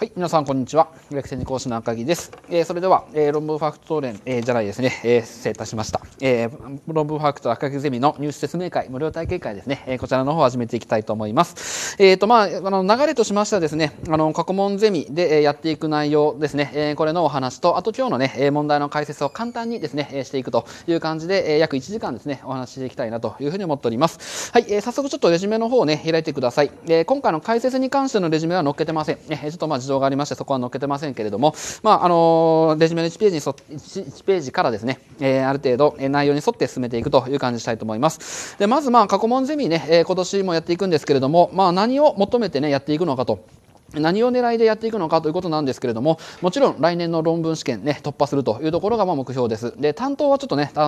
はい、皆さんこんにちは。逆転講師の赤木です。えー、それでは、えー、論文ファクト連、えー、じゃないですね、えー、失礼いたしました。えー、論文ファクト赤木ゼミの入試説明会、無料体験会ですね、えー、こちらの方を始めていきたいと思います。えっ、ー、と、まあ、あの、流れとしましてはですね、あの、過去問ゼミで、えー、やっていく内容ですね、えー、これのお話と、あと今日のね、え問題の解説を簡単にですね、えー、していくという感じで、えー、約1時間ですね、お話ししていきたいなというふうに思っております。はい、えー、早速ちょっとレジュメの方をね、開いてください。えー、今回の解説に関してのレジュメは載っけてません。えー、ちょっとまあ、情がありましてそこは載っけてませんけれども、まあ、あのレジュメの1ページにそ 1, 1ページからですね、えー、ある程度え内容に沿って進めていくという感じしたいと思います。でまずまあ過去問ゼミね、え今年もやっていくんですけれども、まあ、何を求めてねやっていくのかと。何を狙いでやっていくのかということなんですけれども、もちろん来年の論文試験ね、突破するというところがま目標です。で、担当はちょっとね、こ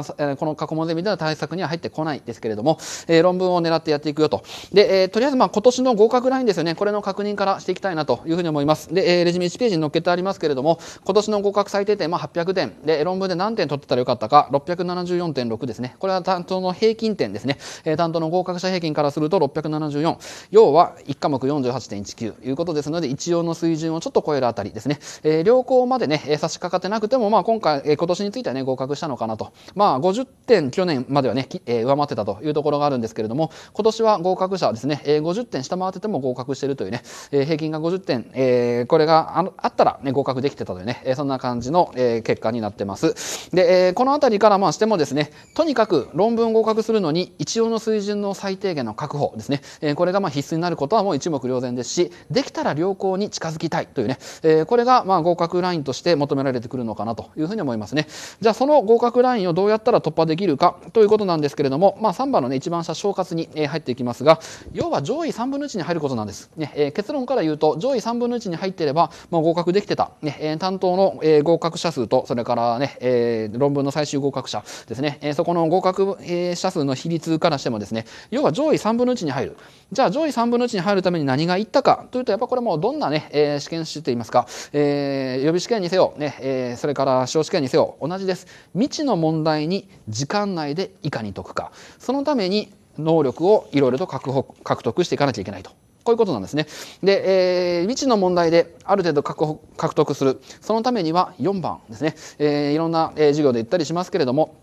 の過去問ゼミでは対策には入ってこないですけれども、えー、論文を狙ってやっていくよと。で、えー、とりあえずまあ今年の合格ラインですよね、これの確認からしていきたいなというふうに思います。で、えー、レジュメ1ページに載っけてありますけれども、今年の合格最低点、まあ、800点。で、論文で何点取ってたらよかったか、674.6ですね。これは担当の平均点ですね。え担当の合格者平均からすると674。要は1科目48.19ということですので、一応の水準をちょっと超えるあたりですね。えー、良好までね、差し掛かってなくても、まあ今回、えー、今年についてはね、合格したのかなと。まあ50点去年まではね、えー、上回ってたというところがあるんですけれども、今年は合格者ですね、えー、50点下回ってても合格してるというね、えー、平均が50点、えー、これがああったらね、合格できてたというね、えー、そんな感じの、えー、結果になってます。で、えー、このあたりからまあしてもですね、とにかく論文合格するのに、一応の水準の最低限の確保ですね、えー、これがまあ必須になることはもう一目瞭然ですし、できたら良好に近づきたいというね、えー、これがまあ合格ラインとして求められてくるのかなというふうに思いますね。じゃあその合格ラインをどうやったら突破できるかということなんですけれども、まあ、3番のね一番下昇活に入っていきますが要は上位3分の1に入ることなんです。ねえー、結論から言うと上位3分の1に入っていればまあ、合格できてた、ねえー、担当の、えー、合格者数とそれからね、えー、論文の最終合格者ですね、えー、そこの合格、えー、者数の比率からしてもですね要は上位3分の1に入る。じゃあ上位3分の1に入るために何がいったかというとやっぱこれもどんなね、えー、試験紙といいますか、えー、予備試験にせよ、ねえー、それから司法試験にせよ同じです未知の問題に時間内でいかに解くかそのために能力をいろいろと獲得していかなきゃいけないとこういうことなんですね。で、えー、未知の問題である程度獲得する。そのためには4番ですね。えー、いろんな、えー、授業で言ったりしますけれども、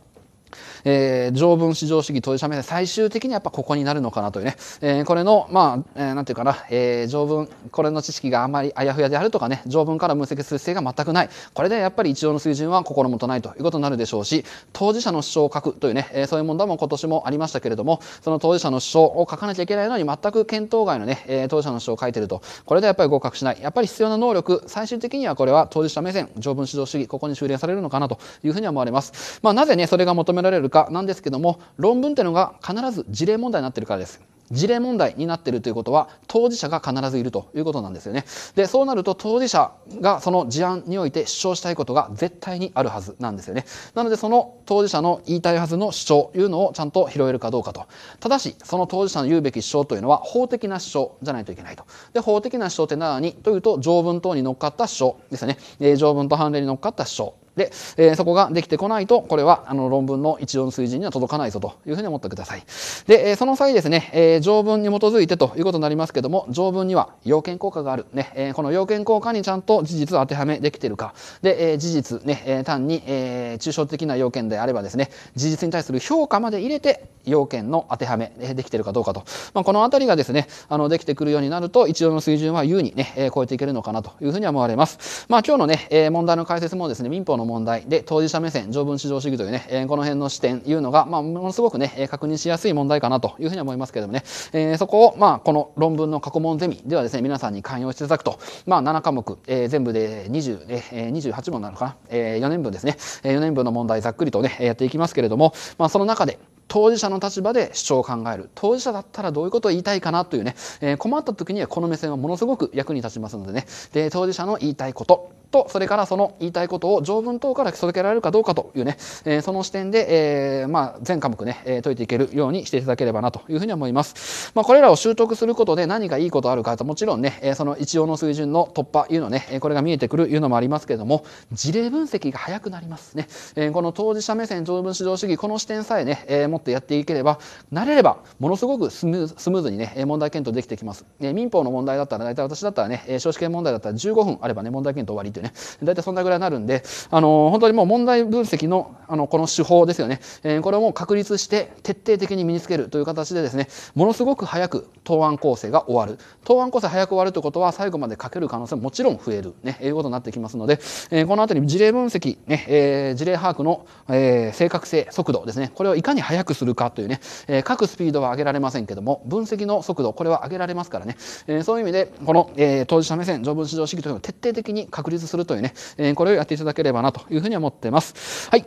えー、条文至上主義当事者目線、最終的にやっぱここになるのかなというね、えー、これの、まあ、えー、なんていうかな、えー、条文、これの知識があまりあやふやであるとかね、条文から分析する姿勢が全くない。これでやっぱり一応の水準は心もとないということになるでしょうし、当事者の主張を書くというね、えー、そういう問題も今年もありましたけれども、その当事者の主張を書かなきゃいけないのに全く検討外のね、えー、当事者の主張を書いてると。これでやっぱり合格しない。やっぱり必要な能力、最終的にはこれは当事者目線、条文至上主義、ここに修練されるのかなというふうには思われます。まあ、なぜね、それが求められるるかなんですけども論文っていうのが必ず事例問題になってるからです。事例問題になっているということは当事者が必ずいるということなんですよね。でそうなると当事者がその事案において主張したいことが絶対にあるはずなんですよね。なのでその当事者の言いたいはずの主張というのをちゃんと拾えるかどうかと。ただしその当事者の言うべき主張というのは法的な主張じゃないといけないと。で法的な主張って何というと条文等に乗っかった主張ですよね。えー、条文と判例に乗っかった主張で、えー、そこができてこないとこれはあの論文の一応の水準には届かないぞというふうに思ってください。で、えー、その際ですね、えー、条文に基づいてということになりますけども、条文には要件効果がある。ね、えこの要件効果にちゃんと事実を当てはめできているか。で、え事実ね、え単に、え抽象的な要件であればですね、事実に対する評価まで入れて、要件の当てはめ、えできているかどうかと。まあ、この辺りがですね、あの、できてくるようになると、一応の水準は優にね、え超えていけるのかなというふうに思われます。まあ、今日のね、え問題の解説もですね、民法の問題で、当事者目線、条文至上主義というね、えこの辺の視点いうのが、まあ、ものすごくね、確認しやすい問題かなというふうに思いますけどもね、えー、そこを、まあ、この論文の過去問ゼミではですね、皆さんに勧誘していただくと、まあ、7科目、えー、全部で20、えー、28問なのかな、えー、4年分ですね、えー、4年分の問題ざっくりとね、やっていきますけれども、まあ、その中で、当事者の立場で主張を考える当事者だったらどういうことを言いたいかなというね、えー、困った時にはこの目線はものすごく役に立ちますのでねで当事者の言いたいこととそれからその言いたいことを条文等から届けられるかどうかというね、えー、その視点で、えーまあ、全科目ね、えー、解いていけるようにしていただければなというふうに思います。まあ、これらを習得することで何がいいことあるかともちろんね、えー、その一応の水準の突破いうのねこれが見えてくるいうのもありますけれども事例分析が早くなりますね、えー、この当事者目線条文指導主義この視点さえね、えー、ってやっていければ慣れればものすごくスムーズにね問題検討できてきます、ね、民法の問題だったら大体私だったらね少子権問題だったら15分あればね問題検討終わりというね大体そんなぐらいになるんであの本当にもう問題分析のあのこの手法ですよね、えー、これをもう確立して徹底的に身につけるという形でですねものすごく早く答案構成が終わる答案構成早く終わるということは最後まで書ける可能性ももちろん増えるねいうことになってきますので、えー、この後り事例分析ね、えー、事例把握の、えー、正確性速度ですねこれをいかに早くくするかというね、え書くスピードは上げられませんけども、分析の速度、これは上げられますからね、えそういう意味で、この、え当事者目線、条文指上主義というのを徹底的に確立するというね、えこれをやっていただければなというふうに思っています。はい。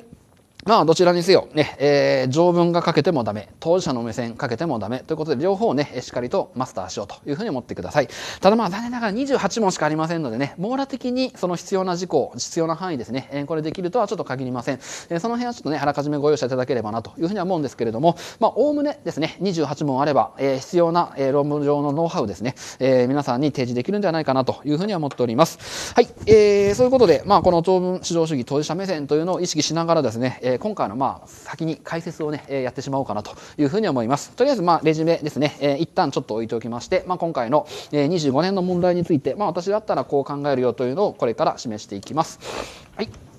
まあ、どちらにせよ、ね、えー、条文が書けてもダメ、当事者の目線かけてもダメ、ということで、両方ね、しっかりとマスターしようというふうに思ってください。ただまあ、残念ながら28問しかありませんのでね、網羅的にその必要な事項、必要な範囲ですね、えー、これできるとはちょっと限りません。えー、その辺はちょっとね、あらかじめご容赦いただければなというふうには思うんですけれども、まあ、おおむねですね、28問あれば、えー、必要な、えー、論文上のノウハウですね、えー、皆さんに提示できるんではないかなというふうには思っております。はい、えー、そういうことで、まあ、この長文、指導主義当事者目線というのを意識しながらですね、えーえー、今回のまあ先に解説をね、えー、やってしまおうかなというふうに思います。とりあえずまあレジュメですね、えー、一旦ちょっと置いておきまして、まあ、今回の、えー、25年の問題について、まあ、私だったらこう考えるよというのをこれから示していきます。はい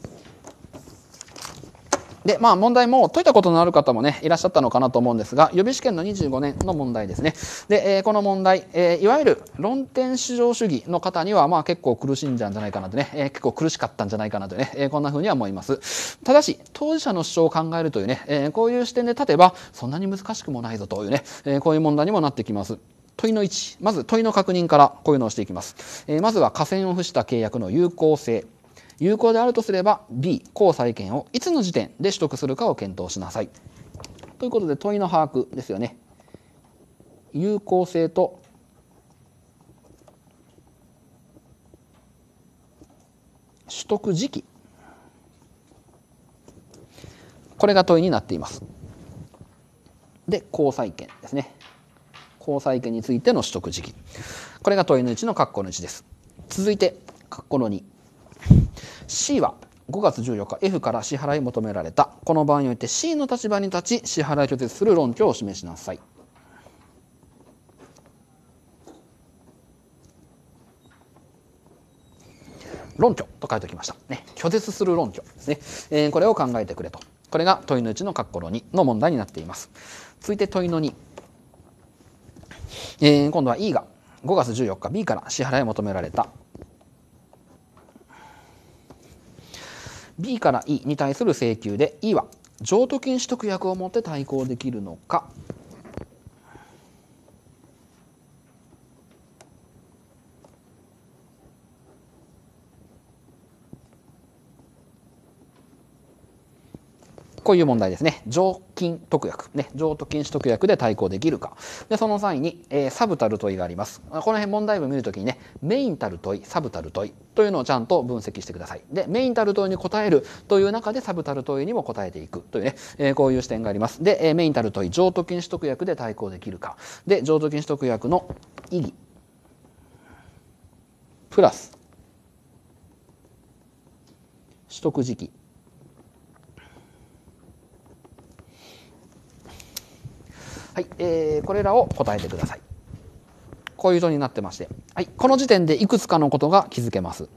で、まあ問題も解いたことのある方もね、いらっしゃったのかなと思うんですが、予備試験の25年の問題ですね。で、えー、この問題、えー、いわゆる論点至上主義の方には、まあ結構苦しんじゃうんじゃないかなとね、えー、結構苦しかったんじゃないかなとね、えこんな風には思います。ただし、当事者の主張を考えるというね、えこういう視点で立てば、そんなに難しくもないぞというね、えこういう問題にもなってきます。問いの1、まず問いの確認からこういうのをしていきます。えまずは河川を付した契約の有効性。有効であるとすれば B 公債権をいつの時点で取得するかを検討しなさい。ということで問いの把握ですよね。有効性と取得時期これが問いになっています。で公債権ですね。公債権についての取得時期これが問いの1の括弧の1です。続いて括弧の2。C は5月14日 F から支払い求められたこの場合において C の立場に立ち支払い拒絶する論拠を示しなさい。論拠と書いておきました、ね、拒絶する論拠ですね、えー、これを考えてくれとこれが問いの1の括弧の2の問題になっています続いて問いの2、えー、今度は E が5月14日 B から支払い求められた B から E に対する請求で E は譲渡金取得役をもって対抗できるのかこういう問題ですね。常勤特約。ね、常渡禁止特約で対抗できるか。で、その際に、えー、サブタル問いがあります。この辺問題文見るときにね、メインタル問い、サブタル問いというのをちゃんと分析してください。で、メインタル問いに答えるという中でサブタル問いにも答えていくというね、えー、こういう視点があります。で、えー、メインタル問い、常渡禁止特約で対抗できるか。で、常渡禁止特約の意義。プラス、取得時期。はい、えー、これらを答えてください。こういう状になってまして、はい、この時点でいくつかのことが気づけます。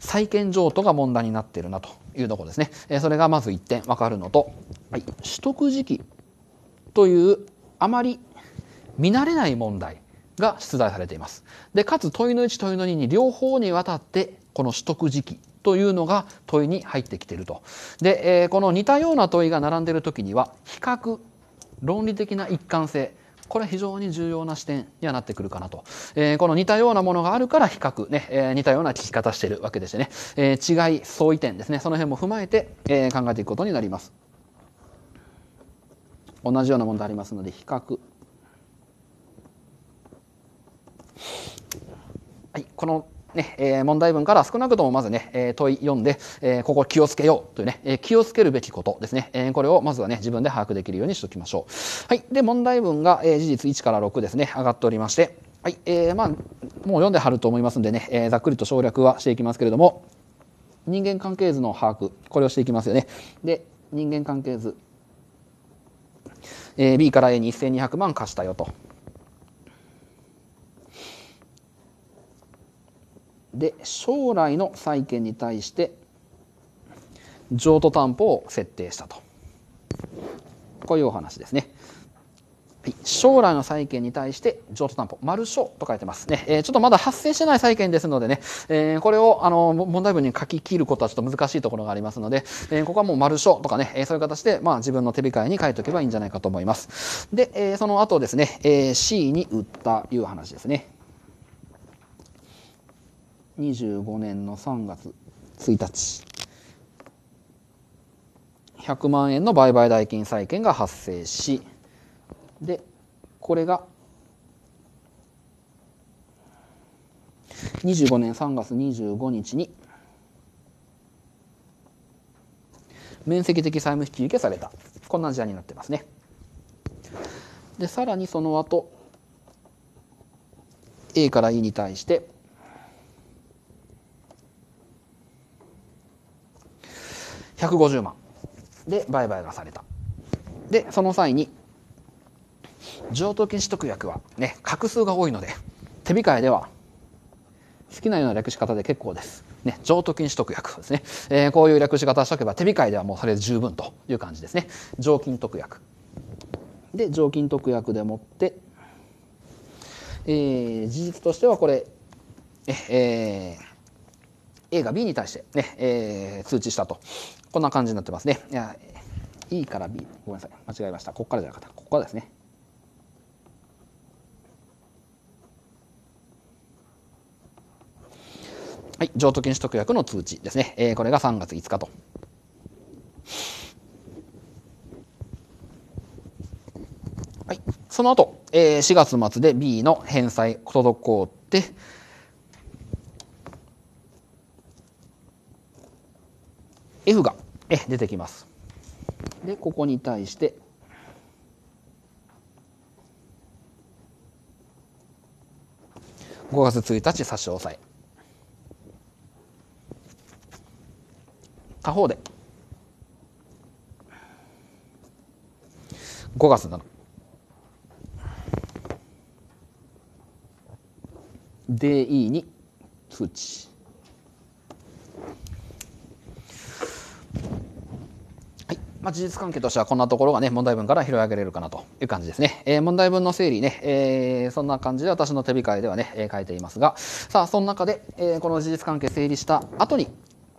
債権譲渡が問題になっているなというところですね。えー、それがまず1点わかるのと、はい、取得時期というあまり見慣れない問題が出題されています。で、かつ問いの1問いの2に両方にわたってこの取得時期というのが問いに入ってきていると。で、えー、この似たような問いが並んでいる時には比較論理的な一貫性これは非常に重要な視点にはなってくるかなと。えー、この似たようなものがあるから比較ね、えー、似たような聞き方しているわけでしてね、えー、違い、相違点ですね、その辺も踏まえて、えー、考えていくことになります。同じような問題ありますので、比較。はい、このね、え問題文から少なくともまずね、え問い読んで、えここ気をつけようというね、え気をつけるべきことですね、えこれをまずはね、自分で把握できるようにしておきましょう。はい。で、問題文が、え事実1から6ですね、上がっておりまして、はい。えー、まあ、もう読んではると思いますんでね、えざっくりと省略はしていきますけれども、人間関係図の把握、これをしていきますよね。で、人間関係図、え B から A に1200万貸したよと。で将来の債権に対して譲渡担保を設定したとこういうお話ですね。将来の債権に対して譲渡担保、丸書と書いてますね。えー、ちょっとまだ発生してない債権ですのでね、えー、これをあの問題文に書き切ることはちょっと難しいところがありますので、えー、ここはもう丸書とかね、えそういう形で、まあ、自分の手控えに書いておけばいいんじゃないかと思います。で、えその後ですね、え C に売ったいう話ですね。25年の3月1日100万円の売買代金債権が発生しでこれが25年3月25日に面積的債務引き受けされたこんな事案になってますね。でさらにその後 A から E に対して150万で売買がされたでその際に譲渡禁止特約はね画数が多いので手控えでは好きなような略し方で結構です。ね、譲渡禁止特約ですね、えー、こういう略し方しておけば手控えではもうそれで十分という感じですね。常勤特約。で、常勤特約でもって、えー、事実としてはこれ、えー、A が B に対してね、ねえー、通知したとこんな感じになってますね。いや、E から B、ごめんなさい。間違えました。ここからじゃなかった。ここからですね。はい、譲渡金取得役の通知ですね。えー、これが3月5日と。はい、その後、えー、4月末で B の返済届こうって、F が出てきます。でここに対して5月1日差し押さえ他方で5月7日 DE に通知。まあ、事実関係としてはこんなところがね、問題文から拾い上げれるかなという感じですね。えー、問題文の整理ね、えー、そんな感じで私の手控えではね、えー、書いていますが、さあ、その中で、えこの事実関係整理した後に、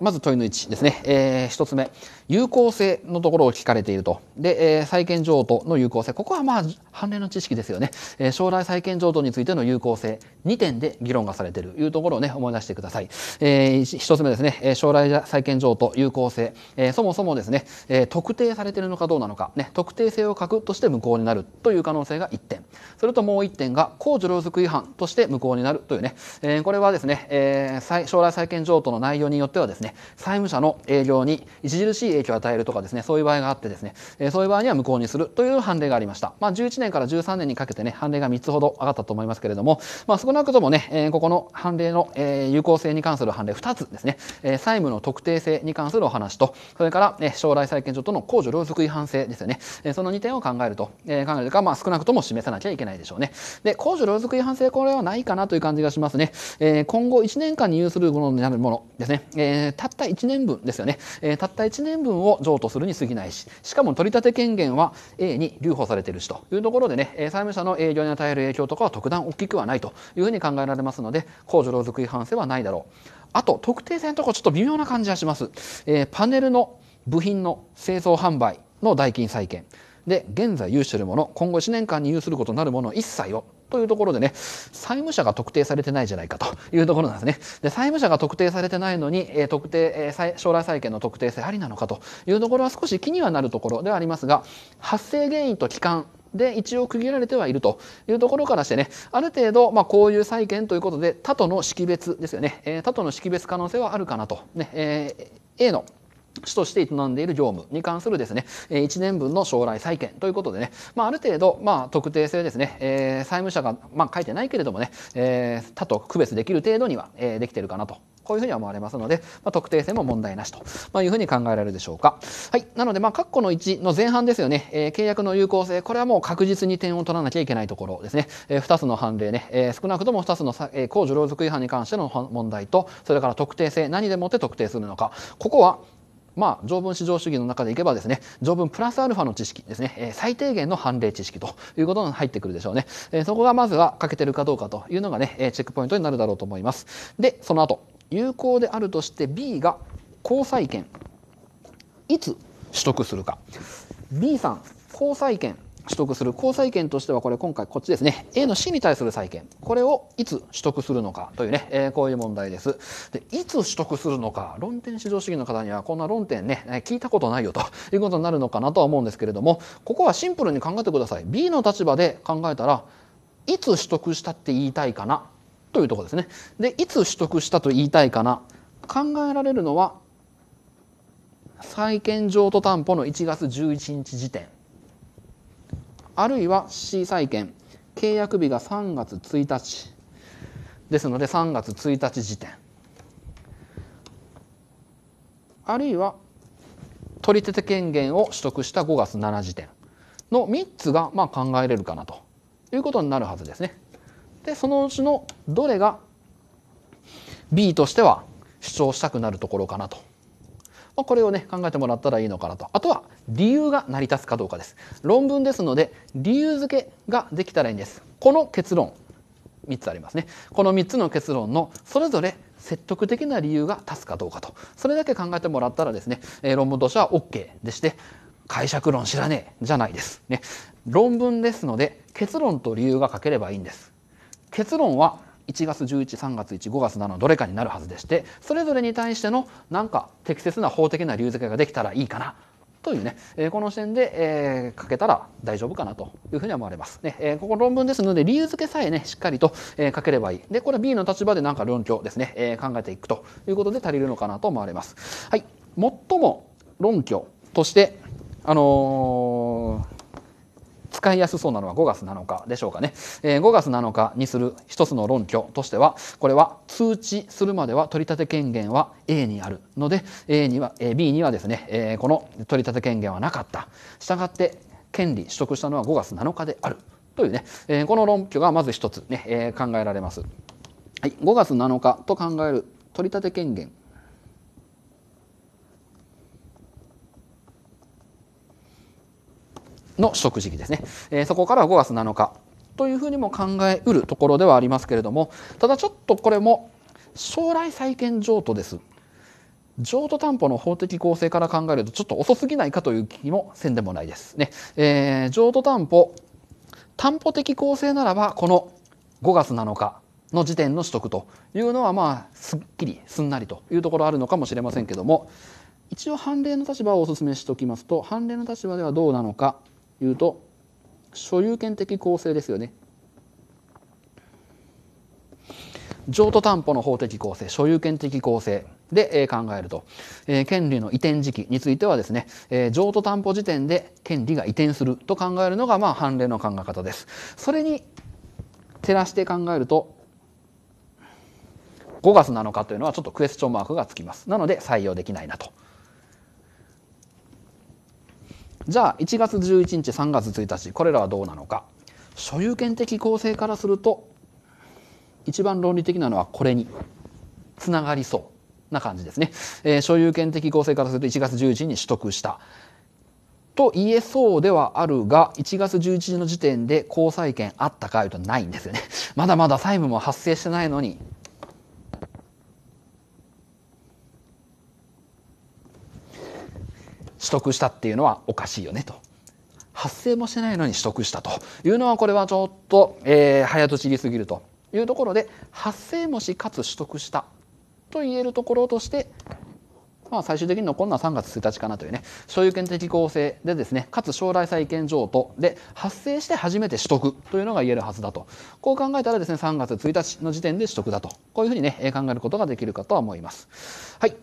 まず問いの1ですね。えー、1つ目、有効性のところを聞かれていると。で、えー、債権譲渡の有効性。ここはまあ、判例の知識ですよね。えー、将来債権譲渡についての有効性、2点で議論がされているというところをね、思い出してください。えー、1つ目ですね、えー、将来債権譲渡有効性。えー、そもそもですね、えー、特定されているのかどうなのか、ね、特定性を書くとして無効になるという可能性が1点。それともう1点が、公序良俗違反として無効になるというね、えー、これはですね、えー、将来債権譲渡の内容によってはですね、債務者の営業に著しい影響を与えるとかですね、そういう場合があってですね、えそういう場合には無効にするという判例がありました。まあ、11年から13年にかけてね、判例が3つほど上がったと思いますけれども、まあ、少なくともね、えここの判例の、え有効性に関する判例2つですね、え債務の特定性に関するお話と、それから、将来債権上との公除両続違反性ですよね、えその2点を考えると、え考えるか、まあ、少なくとも示さなきゃいけないでしょうね。で、公除両続違反性、これはないかなという感じがしますね。え今後1年間に有するものになるものですね、えたった1年分ですよね、えー、たった1年分を譲渡するに過ぎないししかも取り立て権限は A に留保されているしというところでね債務者の営業に与える影響とかは特段大きくはないというふうに考えられますので控除労続違反性はないだろうあと特定性のとこちょっと微妙な感じがします、えー、パネルの部品の製造販売の代金債権で現在有しているもの今後1年間に有することになるもの一切をというところでね、債務者が特定されてないじゃないかというところなんですね。で、債務者が特定されてないのに、え特定、え将来債権の特定性ありなのかというところは少し気にはなるところではありますが、発生原因と期間で一応区切られてはいるというところからしてねある程度、まあ、こういう債権ということで他との識別ですよね、えー、他との識別可能性はあるかなと、ねえー、A の主として営んでいる業務に関するですね、1年分の将来債権ということでね、まあ、ある程度、まあ、特定性ですね、えー、債務者が、まあ、書いてないけれどもね、えー、他と区別できる程度には、えー、できているかなとこういうふうに思われますので、まあ、特定性も問題なしと、まあ、いうふうに考えられるでしょうか。はい。なので、まあ、括弧の1の前半ですよね、えー、契約の有効性、これはもう確実に点を取らなきゃいけないところですね。えー、2つの判例ね、えー、少なくとも2つの、えー、公序良俗違反に関しての問題と、それから特定性、何でもって特定するのか。ここはまあ、条文至上主義の中でいけばですね、条文プラスアルファの知識ですね、え最低限の判例知識ということに入ってくるでしょうね。えそこがまずは欠けてるかどうかというのがね、えチェックポイントになるだろうと思います。で、その後、有効であるとして B が交際権、いつ取得するか。B さん、交際権、取得する公債権としてはこれ今回こっちですね A の死に対する債権これをいつ取得するのかというね、えー、こういう問題ですでいつ取得するのか論点至上主義の方にはこんな論点ね聞いたことないよと いうことになるのかなとは思うんですけれどもここはシンプルに考えてください B の立場で考えたらいつ取得したって言いたいかなというとこですねでいつ取得したと言いたいかな考えられるのは債権譲渡担保の1月11日時点あるいは C 債券契約日が3月1日ですので3月1日時点あるいは取り立て権限を取得した5月7時点の3つがまあ考えれるかなということになるはずですね。でそのうちのどれが B としては主張したくなるところかなとまこれをね考えてもらったらいいのかなとあとは理由が成り立つかどうかです論文ですので理由付けができたらいいんですこの結論3つありますねこの3つの結論のそれぞれ説得的な理由が立つかどうかとそれだけ考えてもらったらですね、えー、論文としては OK でして解釈論知らねえじゃないです、ね、論文ですので結論と理由が書ければいいんです結論は1月113月15月7のどれかになるはずでしてそれぞれに対してのなんか適切な法的な理由付けができたらいいかなというね、えー、この視点で、えー、書けたら大丈夫かなというふうに思われます。ね、えー、ここ論文ですので理由付けさえねしっかりと、えー、書ければいい。でこれ B の立場でなんか論拠ですね、えー、考えていくということで足りるのかなと思われます。はい、最も論拠としてあの使いやすそうなのは5月7日でしょうかね。えー、5月7日にする一つの論拠としては、これは通知するまでは取り立て権限は A にあるので、A には、えー、B にはですね、えー、この取り立て権限はなかった。したがって、権利取得したのは5月7日である。というね、えー、この論拠がまず一つね、えー、考えられます。はい、5月7日と考える取り立て権限の食時期ですね、えー、そこから5月7日というふうにも考えうるところではありますけれどもただちょっとこれも将来債権譲渡です譲渡担保の法的構成から考えるとちょっと遅すぎないかという気もせんでもないですね、えー、譲渡担保担保的構成ならばこの5月7日の時点の取得というのはまあすっきりすんなりというところあるのかもしれませんけども一応判例の立場をお勧めしておきますと判例の立場ではどうなのかいうと所有権的構成ですよね譲渡担保の法的構成所有権的構成で、え考えると、え権利の移転時期についてはですね、え譲渡担保時点で権利が移転すると考えるのが、まあ、判例の考え方です。それに照らして考えると5月7日というのはちょっとクエスチョンマークがつきます。なので採用できないなと。じゃあ1月11日3月1日これらはどうなのか所有権的構成からすると一番論理的なのはこれにつながりそうな感じですね、えー、所有権的構成からすると1月11日に取得したと言えそうではあるが1月11日の時点で交際権あったかいうとないんですよねまだまだ債務も発生してないのに取得したっていうのはおかしいよねと。発生もしてないのに取得したというのはこれはちょっと、えー、早とちりすぎるというところで発生もしかつ取得したと言えるところとしてまあ、最終的に残るのは3月1日かなというね所有権的合成でですねかつ将来債権譲渡で発生して初めて取得というのが言えるはずだとこう考えたらですね3月1日の時点で取得だとこういうふうにね考えることができるかとは思います。はい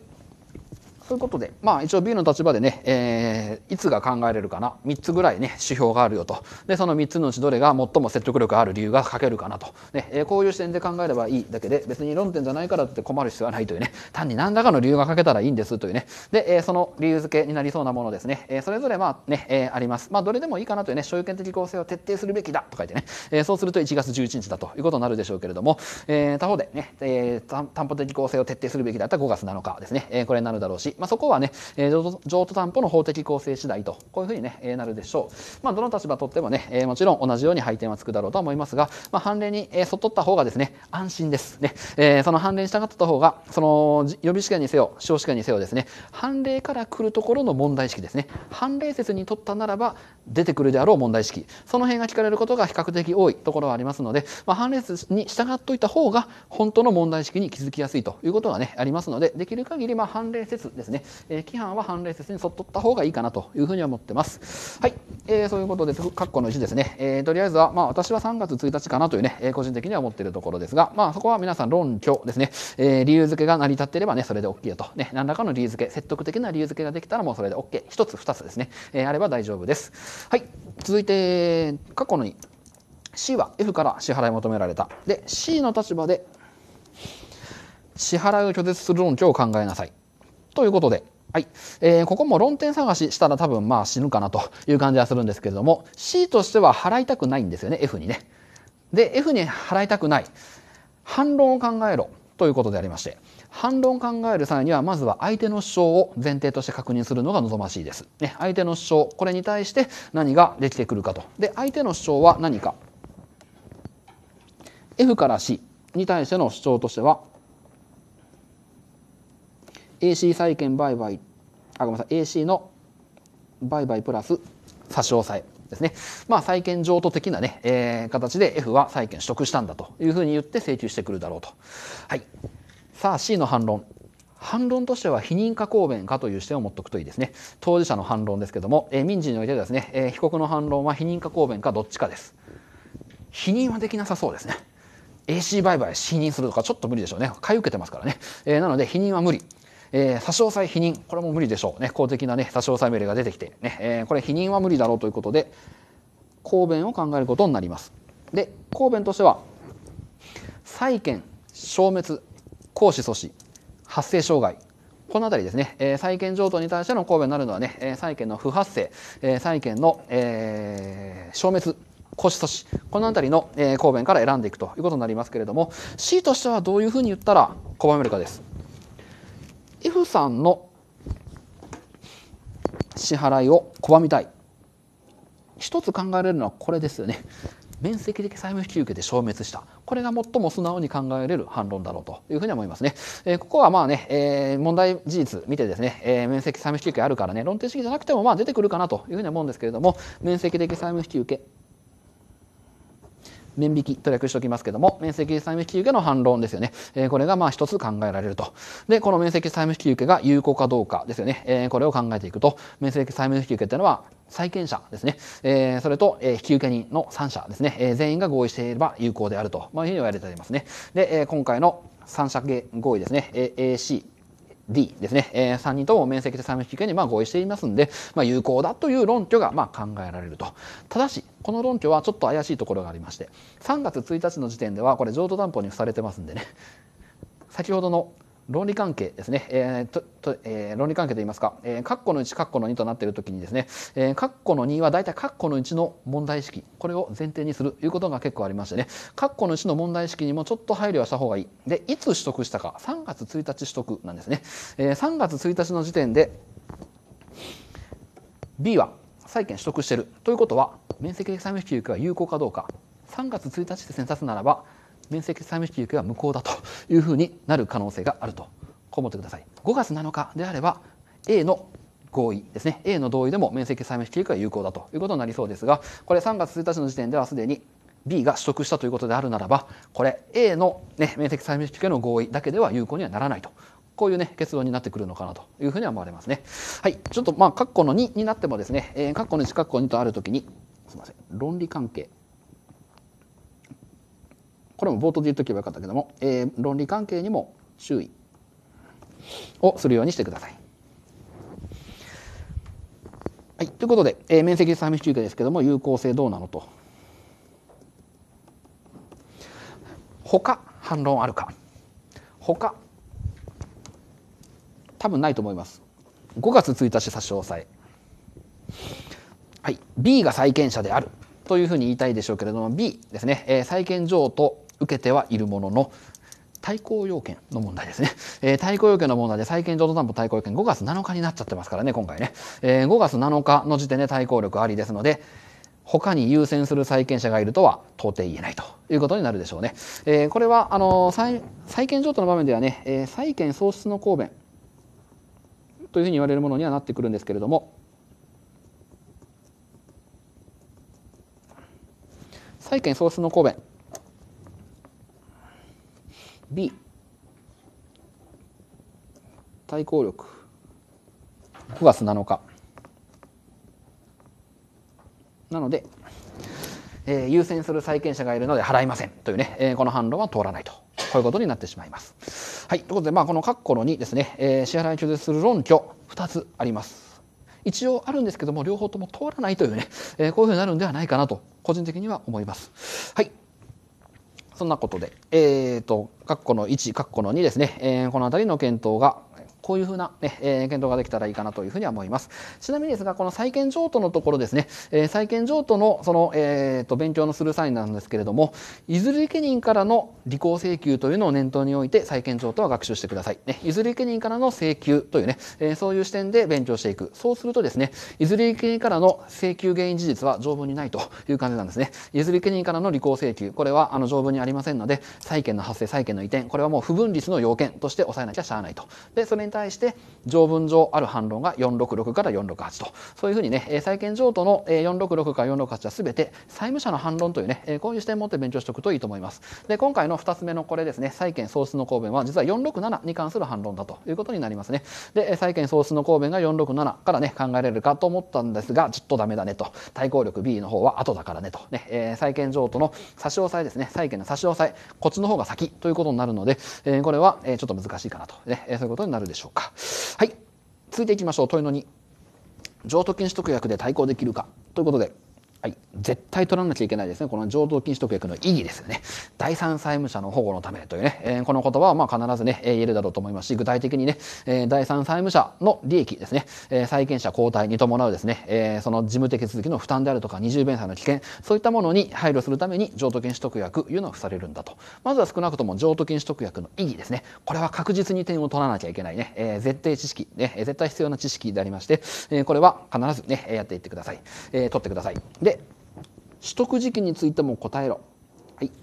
ということで、まあ一応 B の立場でね、えー、いつが考えれるかな、3つぐらいね、指標があるよと。で、その3つのうちどれが最も説得力ある理由が書けるかなと。ね、えー、こういう視点で考えればいいだけで、別に論点じゃないからって困る必要はないというね、単に何らかの理由が書けたらいいんですというね。で、えー、その理由付けになりそうなものですね、えー、それぞれまあね、えー、あります。まあどれでもいいかなというね、所有権的構成を徹底するべきだと書いてね、えー、そうすると1月11日だということになるでしょうけれども、えー、他方でね、えー、担保的構成を徹底するべきだったら5月7日ですね、えー、これになるだろうし、まあ、そこはね、えー、譲渡担保の法的構成次第と、こういうふうにね、えー、なるでしょう。まあ、どの立場とってもね、えー、もちろん同じように配点はつくだろうと思いますが、まあ、判例に、えー、沿った方がですね、安心です。ね、えー、その判例に従った方が、その予備試験にせよ、司法試験にせよですね、判例から来るところの問題意識ですね、判例説にとったならば、出てくるであろう問題意識、その辺が聞かれることが比較的多いところはありますので、まあ、判例説に従っておいた方が、本当の問題意識に気づきやすいということがね、ありますので、できる限り、まあ、判例説ですですね、えー、規範は判例説に沿っとった方がいいかなというふうに思ってます。はい、えー、そういうことで、括弧の1ですね、えー、とりあえずは、まあ、私は3月1日かなというね、え個人的には思っているところですが、まあ、そこは皆さん論拠ですね、え理由付けが成り立っていればね、それで OK よと、ね、何らかの理由付け、説得的な理由付けができたらもうそれで OK、1つ、2つですね、えあれば大丈夫です。はい、続いて、過去の C は F から支払い求められた。で、C の立場で支払いを拒絶する論拠を考えなさい。ということで、はい。えー、ここも論点探ししたら多分まあ死ぬかなという感じはするんですけれども、C としては払いたくないんですよね、F にね。で、F に払いたくない。反論を考えろということでありまして、反論を考える際には、まずは相手の主張を前提として確認するのが望ましいです。ね、相手の主張、これに対して何ができてくるかと。で、相手の主張は何か。F から C に対しての主張としては、AC 債券売買あごめんなさい AC の売買プラス差し押さえですね。まあ、債権譲渡的なね、えー、形で F は債権取得したんだというふうに言って請求してくるだろうと。はい。さあ、C の反論。反論としては否認か抗弁かという視点を持っておくといいですね。当事者の反論ですけども、えー、民事においてはですね、えー、被告の反論は否認か抗弁かどっちかです。否認はできなさそうですね。AC 売買否認するとかちょっと無理でしょうね。買い受けてますからね。えー、なので否認は無理。えー、差し押さえ否認、これも無理でしょうね。公的なね、差し押さえ命令が出てきて、ね、えー、これ否認は無理だろうということで、公弁を考えることになります。で、公弁としては、債権、消滅、行使阻止、発生障害、この辺りですね、えー、債権譲渡に対しての公弁になるのはね、えー、債権の不発生、えー、債権の、えー、消滅、行使阻止、この辺りの、えー、公弁から選んでいくということになりますけれども、C としてはどういうふうに言ったら拒めるかです。F さんの支払いを拒みたい一つ考えられるのはこれですよね面積的債務引き受けで消滅したこれが最も素直に考えられる反論だろうというふうに思いますね、えー、ここはまあね、えー、問題事実見てですね、えー、面積債務引き受けあるからね論点主義じゃなくてもまあ出てくるかなというふうに思うんですけれども面積的債務引き受け面引きと略しておきますけども、面積債務引き受けの反論ですよね。えこれがまあ一つ考えられると。で、この面積債務引き受けが有効かどうかですよね。えこれを考えていくと、面積債務引き受っていうのは、債権者ですね、えー、それと、えー、引受人の3者ですね、えー、全員が合意していれば有効であると、まあ、いうふうに言われてりますね。で、えー、今回の3者合意ですね、えー、AC D ですね、えー、3人とも面積で3し引きにまあ合意していますんで、まあ、有効だという論拠がまあ考えられると。ただし、この論拠はちょっと怪しいところがありまして、3月1日の時点では、これ譲渡担保に付されてますんでね、先ほどの論理関係ですね、えーととえー、論理関係といいますか、えー、括弧の1括弧の2となっている時にですね、えー、括弧の2は大体括弧の1の問題意識これを前提にするということが結構ありましてね括弧の1の問題意識にもちょっと配慮はした方がいいでいつ取得したか3月1日取得なんですね、えー、3月1日の時点で B は債権取得しているということは面積債務引き受けは有効かどうか3月1日で選択ならば免責債務引き受けは無効だというふうになる可能性があると思ってください5月7日であれば A の合意ですね A の同意でも免責債務引き受けは有効だということになりそうですがこれ3月1日の時点ではすでに B が取得したということであるならばこれ A の、ね、免責債務引き受けの合意だけでは有効にはならないとこういうね、結論になってくるのかなというふうには思われますね。はい。ちょっとまあ、括弧の2になってもですね、えー、括弧の1、括弧2とあるときに、すみません、論理関係。これも冒頭で言っとけばよかったけども、えー、論理関係にも注意をするようにしてください。はい、ということで、えー、面積差別主義ですけども有効性どうなのと。他反論あるか他多分ないと思います5月1日差し押さえはい B が債権者であるというふうに言いたいでしょうけれども B ですね、えー、債権譲渡受けてはいるものの対抗要件の問題ですね。えー、対抗要件の問題で債権譲渡担保対抗要件5月7日になっちゃってますからね、今回ね。えー、5月7日の時点で対抗力ありですので、他に優先する債権者がいるとは到底言えないということになるでしょうね。えー、これは、あの債、権譲渡の場面ではね、え債権喪失の公弁というふうに言われるものにはなってくるんですけれども、債権喪失の公弁 B 対抗力9月7日なので、えー、優先する債権者がいるので払いませんというね、えー、この反論は通らないとこういうことになってしまいます。はい、ということで、まあ、この括弧の2ですね、えー、支払い拒絶する論拠2つあります。一応あるんですけども両方とも通らないというね、えー、こういうふうになるんではないかなと個人的には思います。はいそんなことで、えっ、ー、と、括弧の1、括弧の2ですね、えー、この辺りの検討がこういうふうなね、えー、検討ができたらいいかなというふうには思います。ちなみにですが、この債権譲渡のところですね、えー、債権譲渡のその、えーと、勉強のする際なんですけれども、譲り受人からの履行請求というのを念頭において債権譲渡は学習してください。ね、譲り受人からの請求というね、えー、そういう視点で勉強していく。そうするとですね、譲り受人からの請求原因事実は条文にないという感じなんですね。譲り受人からの履行請求、これはあの条文にありませんので、債権の発生、債権の移転、これはもう不分率の要件として抑えなきゃしゃあないと。で、それに対対して条文上ある反論が466から468とそういうふうにね債権譲渡の466から468は全て債務者の反論というねこういう視点を持って勉強しておくといいと思います。で今回の2つ目のこれですね債権喪失の公弁は実は467に関する反論だということになりますね。で債権喪失の公弁が467からね考えられるかと思ったんですがちょっとダメだねと対抗力 B の方は後だからねとね、え債権譲渡の差し押さえですね債権の差し押さえこっちの方が先ということになるので、えこれは、えちょっと難しいかなとね、えそういうことになるでしょう。ょうか。はい。続いていきましょう。問いの2。譲渡禁止特約で対抗できるか。ということで、はい、絶対取らなきゃいけないですね、この譲渡禁止特約の意義ですよね。第三債務者の保護のためというね、えー、この言葉はま必ずね、言えるだろうと思いますし、具体的にね、えー、第三債務者の利益ですね、え債権者交代に伴うですね、えその事務手続きの負担であるとか、二重弁済の危険、そういったものに配慮するために、譲渡禁止特約というのは付されるんだと。まずは少なくとも譲渡禁止特約の意義ですね、これは確実に点を取らなきゃいけないね、え絶対知識、ね、絶対必要な知識でありまして、えこれは必ずね、やっていってください。え取ってください。で取得時期についても答えろ、はい、取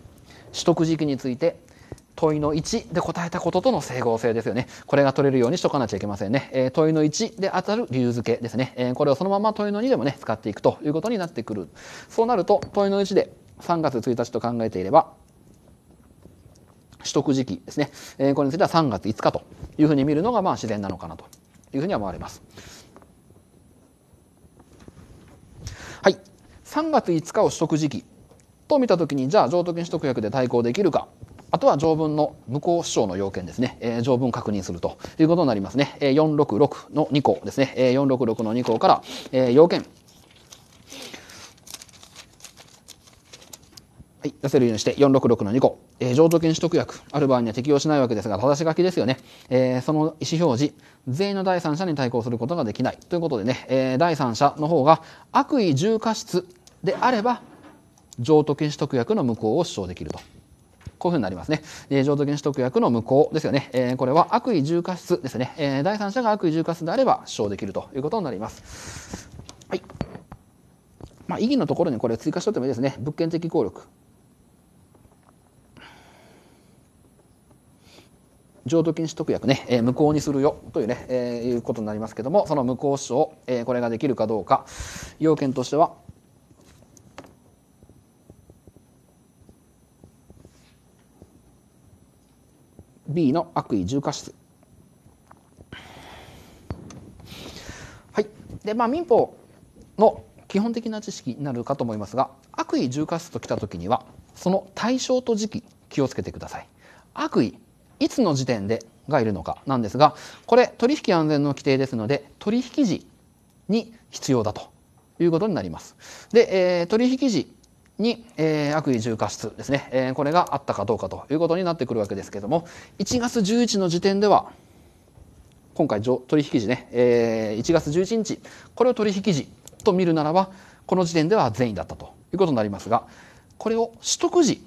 得時期について問いの1で答えたこととの整合性ですよね。これが取れるようにしとかなきゃいけませんね。えー、問いの1で当たる理由付けですね、えー、これをそのまま問いの2でもね、使っていくということになってくる。そうなると、問いの1で3月1日と考えていれば、取得時期ですね。えー、これについては3月5日というふうに見るのがまあ自然なのかなというふうに思われます。はい。3月5日を取得時期と見た時にじゃあ上都金取得役で対抗できるかあとは条文の無効主張の要件ですね、えー、条文確認するということになりますね、えー、466の2項ですね、えー、466の2項から、えー、要件はい、出せるようにして466の2項、えー、譲渡権取得役ある場合には適用しないわけですが正し書きですよね、えー、その意思表示全員の第三者に対抗することができないということでね、えー、第三者の方が悪意重過失であれば譲渡権取得約の無効を主張できると。こういうふうになりますね。えー、譲渡権取得約の無効ですよね。えー、これは悪意重過失ですね、えー。第三者が悪意重過失であれば主張できるということになります。はい。まあ、意義のところにこれ追加しとってもいいですね。物件的効力。譲渡禁止特約ね、えー、無効にするよというね、えー、いうことになりますけども、その無効主張、えー、これができるかどうか、要件としては、B の悪意重過失。はい、でまあ民法の基本的な知識になるかと思いますが悪意重過失ときた時にはその対象と時期気をつけてください。悪意いつの時点でがいるのかなんですがこれ取引安全の規定ですので取引時に必要だということになります。で、えー、取引時に、えー、悪意重過失ですね、えー、これがあったかどうかということになってくるわけですけれども1月11の時点では今回取引時ね、えー、1月11日これを取引時と見るならばこの時点では善意だったということになりますがこれを取得時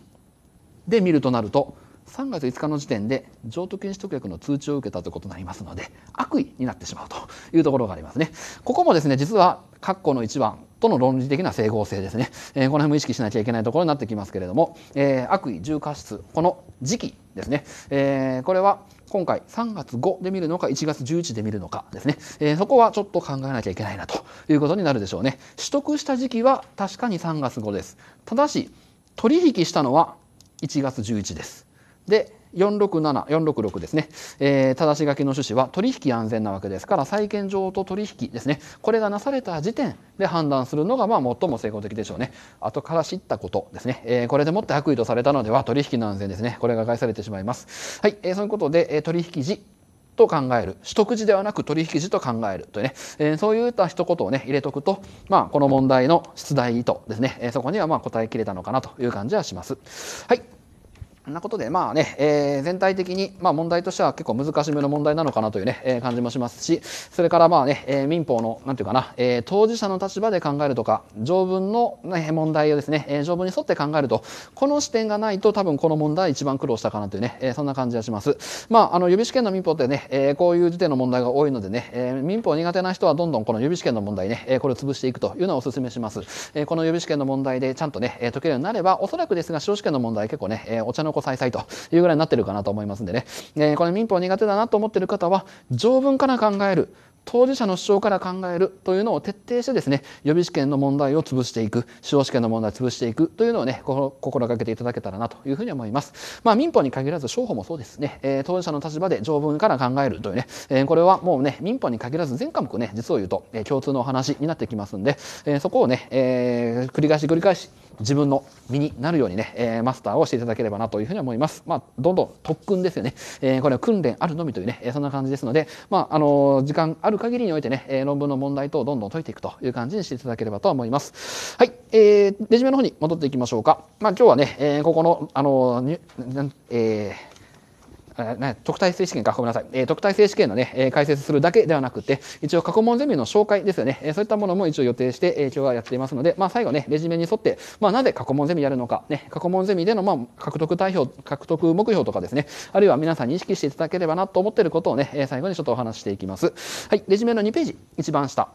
で見るとなると3月5日の時点で譲渡禁止特約の通知を受けたということになりますので悪意になってしまうというところがありますね。ここもですね実は括弧の1番との論理的な整合性ですね、えー、この辺も意識しなきゃいけないところになってきますけれども、えー、悪意重過失この時期ですね、えー、これは今回3月5で見るのか1月11で見るのかですね、えー、そこはちょっと考えなきゃいけないなということになるでしょうね取得した時期は確かに3月5ですただし取引したのは1月11ですで467466ですね、えー、正し書きの趣旨は取引安全なわけですから債権上と取引ですねこれがなされた時点で判断するのがまあ最も成功的でしょうね後から知ったことですね、えー、これでもって悪意とされたのでは取引の安全ですねこれが害されてしまいますはい、えー、そういうことで、えー、取引時と考える取得時ではなく取引時と考えるというね、えー、そういった一言をね入れとくと、まあ、この問題の出題意図ですね、えー、そこにはまあ答えきれたのかなという感じはします。はいんなことで、まあね、えー、全体的に、まあ問題としては結構難しめの問題なのかなというね、えー、感じもしますし、それからまあね、えー、民法の、なんていうかな、えー、当事者の立場で考えるとか、条文の、ね、問題をですね、えー、条文に沿って考えると、この視点がないと多分この問題一番苦労したかなというね、えー、そんな感じがします。まあ、あの、予備試験の民法ってね、えー、こういう時点の問題が多いのでね、えー、民法苦手な人はどんどんこの予備試験の問題ね、えー、これを潰していくというのをお勧めします。えー、この予備試験の問題でちゃんとね、解けるようになれば、おそらくですが、司法試験の問題結構ね、えー、お茶のこさいさいというぐらいになってるかなと思いますんでね、えー、これ民法苦手だなと思ってる方は条文から考える当事者の主張から考えるというのを徹底してですね予備試験の問題を潰していく司法試験の問題を潰していくというのをね心がけていただけたらなというふうに思います。まあ、民法に限らず商法もそうですね、えー、当事者の立場で条文から考えるというね、えー、これはもうね民法に限らず全科目ね実を言うと、えー、共通のお話になってきますんで、えそこをね、え繰り返し繰り返し自分の身になるようにね、えー、マスターをしていただければなというふうに思います。まあ、どんどん特訓ですよね。えー、これは訓練あるのみというね、えー、そんな感じですので、まあ、あのー、時間ある限りにおいてね、えー、論文の問題等をどんどん解いていくという感じにしていただければと思います。はい。えー、レジュメの方に戻っていきましょうか。まあ、今日はね、えー、ここの、あのー、えーね、特待生試験か、ごめんなさい、えー、特待生試験のね、えー、解説するだけではなくて、一応過去問ゼミの紹介ですよね、えー、そういったものも一応予定して、えー、今日はやっていますので、まあ、最後ね、レジュメに沿って、まあ、なぜ過去問ゼミやるのか、ね、過去問ゼミでの、まあ、獲得代表、獲得目標とかですね、あるいは皆さんに意識していただければなと思っていることをね、えー、最後にちょっとお話していきます。はい、レジュメの2ページ、一番下。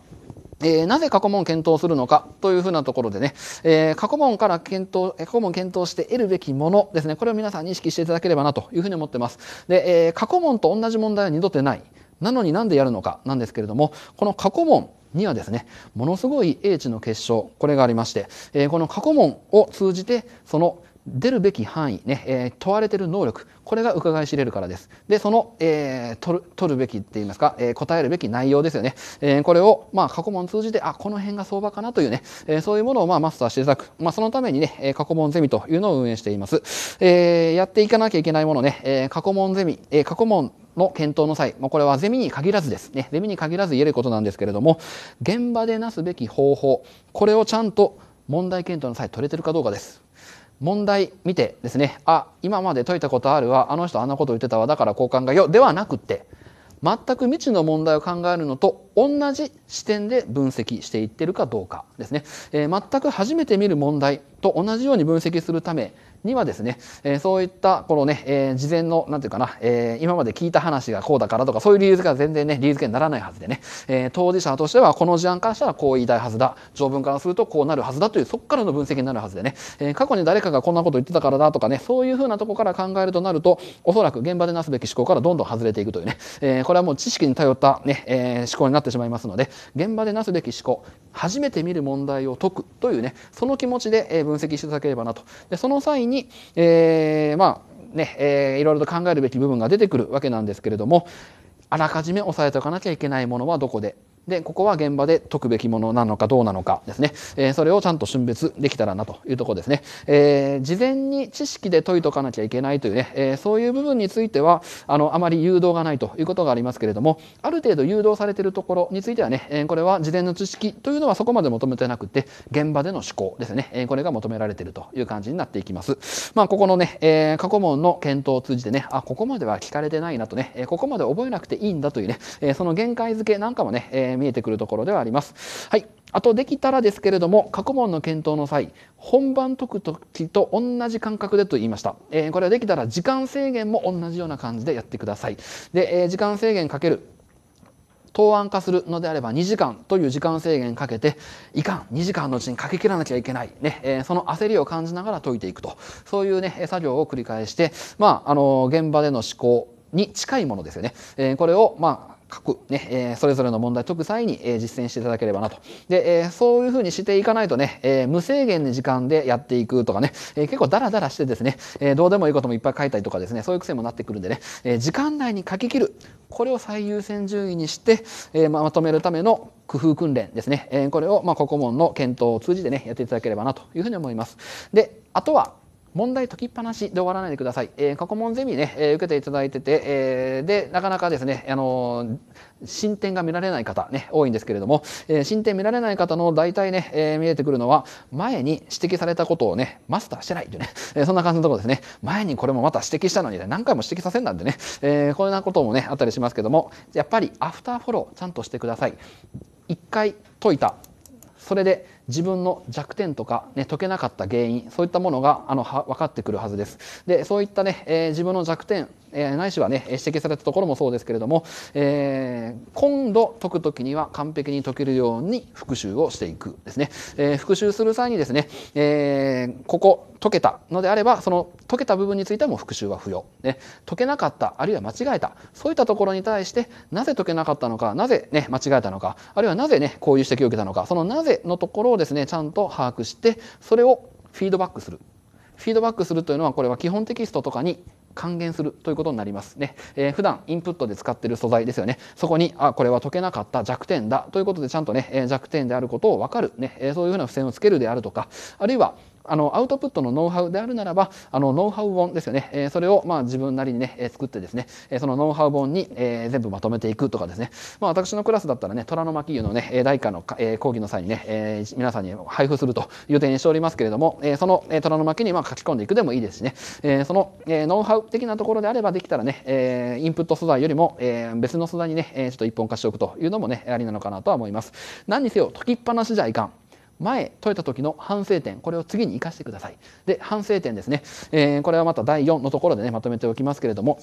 えー、なぜ過去問検討するのかというふうなところでね、えー、過去問から検討、過去問検討して得るべきものですね、これを皆さん認識していただければなというふうに思ってます。で、えー、過去問と同じ問題は二度とない。なのになんでやるのかなんですけれども、この過去問、にはですねものすごい英知の結晶これがありまして、えー、この過去問を通じてその出るべき範囲ね、えー、問われている能力これが伺い知れるからですでその、えー、取る取るべきって言いますか、えー、答えるべき内容ですよね、えこれを、まあ、過去問を通じてあこの辺が相場かなというね、えそういうものを、まあ、マスターしていただく、まあ、そのためにね過去問ゼミというのを運営しています、えやっていかなきゃいけないものね、え過去問ゼミ、え過去問の検討の際、まあ、これはゼミに限らずですねゼミに限らず言えることなんですけれども現場でなすべき方法これをちゃんと問題検討の際取れてるかどうかです問題見てですねあ今まで解いたことあるわあの人あんなこと言ってたわだからこう考えよではなくて全く未知の問題を考えるのと同じ視点で分析していってるかどうかですね、えー、全く初めて見る問題と同じように分析するためにはですね、えー、そういったこのね、えー、事前の、なんていうかな、えー、今まで聞いた話がこうだからとか、そういう理由けは全然ね、理由付けにならないはずでね、えー、当事者としてはこの事案からしたらこう言いたいはずだ、条文からするとこうなるはずだという、そこからの分析になるはずでね、えー、過去に誰かがこんなこと言ってたからだとかね、そういうふうなとこから考えるとなると、おそらく現場でなすべき思考からどんどん外れていくというね、えー、これはもう知識に頼ったね、えー、思考になってしまいますので、現場でなすべき思考、初めて見る問題を解くというねその気持ちで分析していただければなとでその際に、えー、まあねえー、いろいろと考えるべき部分が出てくるわけなんですけれどもあらかじめ押さえておかなきゃいけないものはどこでで、ここは現場で解くべきものなのかどうなのかですね。えー、それをちゃんと春別できたらなというところですね。えー、事前に知識で解いとかなきゃいけないというね、えー、そういう部分については、あの、あまり誘導がないということがありますけれども、ある程度誘導されているところについてはね、えこれは事前の知識というのはそこまで求めてなくて、現場での思考ですね。えこれが求められているという感じになっていきます。まあ、ここのね、え過去問の検討を通じてね、あ、ここまでは聞かれてないなとね、えここまで覚えなくていいんだというね、えその限界づけなんかもね、え見えてくるところではあります。はい。あとできたらですけれども、過去問の検討の際、本番解く時と同じ感覚でと言いました。えー、これはできたら時間制限も同じような感じでやってください。で、えー、時間制限かける答案化するのであれば2時間という時間制限かけていかん2時間のうちにかけきらなきゃいけない、ねえー、その焦りを感じながら解いていくとそういうね作業を繰り返して、まあ、あの現場での思考に近いものですよね、えー、これを、まあ各、ね、えそれぞれの問題解く際に、え実践していただければなと。で、えそういうふうにしていかないとね、え無制限に時間でやっていくとかね、え結構ダラダラしてですね、えどうでもいいこともいっぱい書いたりとかですね、そういう癖もなってくるんでね、え時間内に書き切る。これを最優先順位にして、えまとめるための工夫訓練ですね。えこれを、まあ、国問の検討を通じてね、やっていただければなというふうに思います。で、あとは、問題解きっぱなしで終わらないでください。えー、過去問ゼミね、えー、受けていただいてて、えー、で、なかなかですね、あの進展が見られない方ね、多いんですけれども、え進展見られない方の大体ね、え見えてくるのは、前に指摘されたことをね、マスターしてないというね、えそんな感じのところですね。前にこれもまた指摘したのに、ね、何回も指摘させんなんでね、えこんなこともね、あったりしますけども、やっぱりアフターフォローちゃんとしてください。一回解いた。それで自分の弱点とか、ね、解けなかった原因、そういったものが、あの、は分かってくるはずです。で、そういったね、えー、自分の弱点えー、ないしはね指摘されたところもそうですけれども、えー、今度解く時には完璧に解けるように復習をしていくですね、えー、復習する際にですね、えー、ここ解けたのであればその解けた部分についても復習は不要、ね、解けなかったあるいは間違えたそういったところに対してなぜ解けなかったのかなぜ、ね、間違えたのかあるいはなぜ、ね、こういう指摘を受けたのかそのなぜのところをですねちゃんと把握してそれをフィードバックするフィードバックするというのはこれは基本テキストとかに還元するということになりますね、えー、普段インプットで使ってる素材ですよねそこにあこれは解けなかった弱点だということでちゃんとね弱点であることを分かるねそういうふうな付箋をつけるであるとかあるいはあのアウトプットのノウハウであるならばあのノウハウ本ですよね、えー、それをまあ自分なりにね作ってですねそのノウハウ本に、えー、全部まとめていくとかですね、まあ、私のクラスだったらね虎の巻湯のね大化の、えー、講義の際にね、えー、皆さんに配布するという点にしておりますけれども、えー、その、えー、虎の巻にまあ書き込んでいくでもいいですしね、えー、その、えー、ノウハウ的なところであればできたらね、えー、インプット素材よりも、えー、別の素材にねちょっと一本化しておくというのもねありなのかなとは思います。何にせよ解きっぱなしじゃいかん前解いた時の反省点これを次に生かしてくださいで反省点ですね、えー、これはまた第4のところでねまとめておきますけれども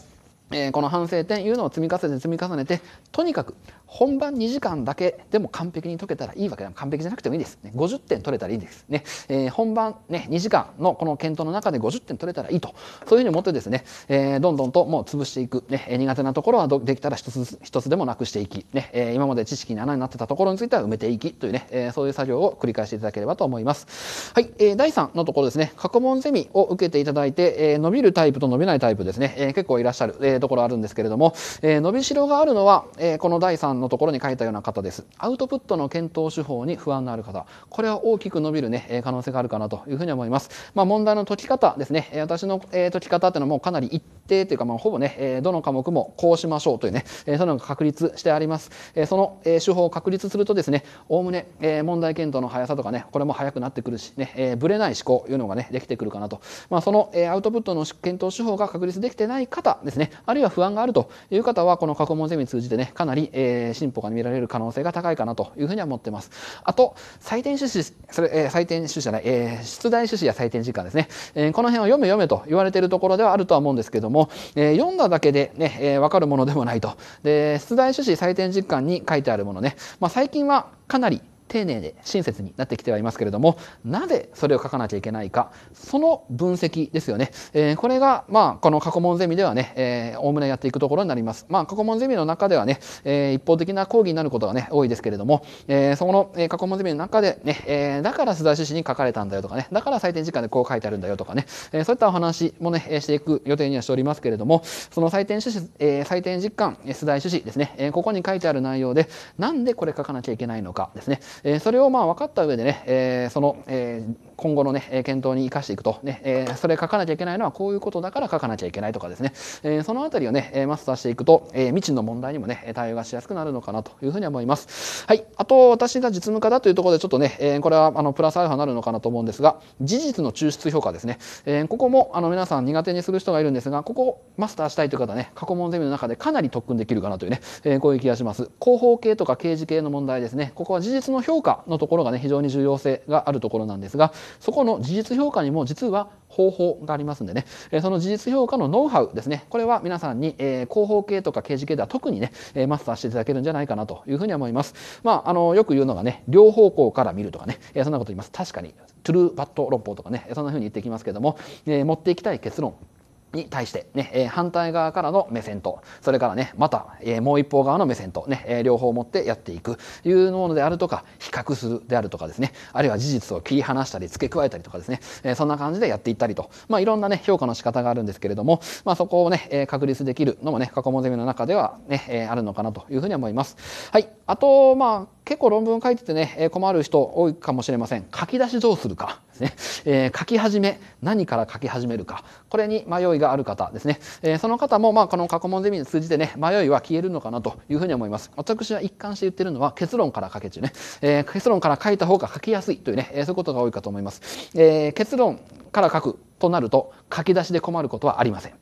えこの反省点いうのを積み重ねて積み重ねてとにかく本番2時間だけでも完璧に解けたらいいわけでも完璧じゃなくてもいいです、ね、50点取れたらいいですね、えー、本番、ね、2時間のこの検討の中で50点取れたらいいとそういうふうに思ってですね、えー、どんどんともう潰していく、ね、苦手なところはできたら一つ一つでもなくしていき、ねえー、今まで知識に穴になってたところについては埋めていきというね、えそういう作業を繰り返していただければと思います、はいえ第3のところですね過去問ゼミを受けていただいて、え伸びるタイプと伸びないタイプですね、え結構いらっしゃる、えところあるんですけれども、えー、伸びしろがあるのは、えー、この第3のところに書いたような方です。アウトプットの検討手法に不安のある方。これは大きく伸びるね、可能性があるかなというふうに思います。まあ、問題の解き方ですね。私の解き方っていうのはもうかなり一定というか、まあ、ほぼね、どの科目もこうしましょうというね、そのが確立してあります。その手法を確立するとですね、おおむね問題検討の速さとかね、これも速くなってくるし、ね、ぶれない思考というのがね、できてくるかなと。まあ、そのアウトプットの検討手法が確立できてない方ですね、あるいは不安があるという方は、この過去問ゼミ通じてね、かなり、えー、進歩が見られる可能性が高いかなというふうには思ってます。あと、採点趣旨、それ、えー、採点趣旨じゃない、えー、出題趣旨や採点時間ですね。えー、この辺を読め読めと言われているところではあるとは思うんですけども、えー、読んだだけでね、えー、わかるものでもないと。で、出題趣旨採点時間に書いてあるものね、まあ、最近はかなり丁寧で親切になってきてはいますけれどもなぜそれを書かなきゃいけないかその分析ですよね、えー、これがまあこの過去問ゼミではねおおむねやっていくところになります。まあ、過去問ゼミの中ではね、えー、一方的な講義になることがね多いですけれども、えー、そこの、え過去問ゼミの中でね、えー、だから須田趣旨に書かれたんだよとかねだから採点時間でこう書いてあるんだよとかね、えー、そういったお話もねしていく予定にはしておりますけれどもその採点趣旨、えー、採点実感須田趣旨ですね、えー、ここに書いてある内容でなんでこれ書かなきゃいけないのかですね、えそれをまあ分かった上でね、えその、えー今後のね、え検討に生かしていくと、ね、えそれ書かなきゃいけないのはこういうことだから書かなきゃいけないとかですね、えその辺りをね、えマスターしていくと、え未知の問題にもね、対応がしやすくなるのかなというふうに思います。はい。あと、私が実務家だというところでちょっとね、えこれはあのプラスアルファになるのかなと思うんですが、事実の抽出評価ですね。えここもあの皆さん苦手にする人がいるんですが、ここをマスターしたいという方ね、過去問ゼミの中でかなり特訓できるかなというね、えこういう気がします。広報系とか刑事系の問題ですね、ここは事実の評価のところがね、非常に重要性があるところなんですが、そこの事実評価にも実は方法がありますんでね、えその事実評価のノウハウですね、これは皆さんに、え広報系とか刑事系では特にね、えマスターしていただけるんじゃないかなというふうに思います。まあ、あの、よく言うのがね、両方向から見るとかね、えそんなこと言います。確かに、トゥルーバット論法とかね、そんなふうに言ってきますけども、え持っていきたい結論に対して、ね、え反対側からの目線と、それからね、また、えもう一方側の目線とね、え両方持ってやっていくというものであるとか、比較するであるとかですね、あるいは事実を切り離したり付け加えたりとかですね、えそんな感じでやっていったりと、まあいろんなね、評価の仕方があるんですけれども、まあそこをね、え確立できるのもね、過去問ゼミの中ではね、えあるのかなというふうに思います。はい。あと、まあ結構論文書いててね、え困る人多いかもしれません。書き出しどうするか。ですね、えー、書き始め何から書き始めるかこれに迷いがある方ですね、えー、その方もまあこの過去問ゼミに通じてね迷いは消えるのかなというふうに思います私は一貫して言ってるのは結論から書けちね、えー、結論から書いた方が書きやすいというね、えー、そういうことが多いかと思います、えー、結論から書くとなると書き出しで困ることはありません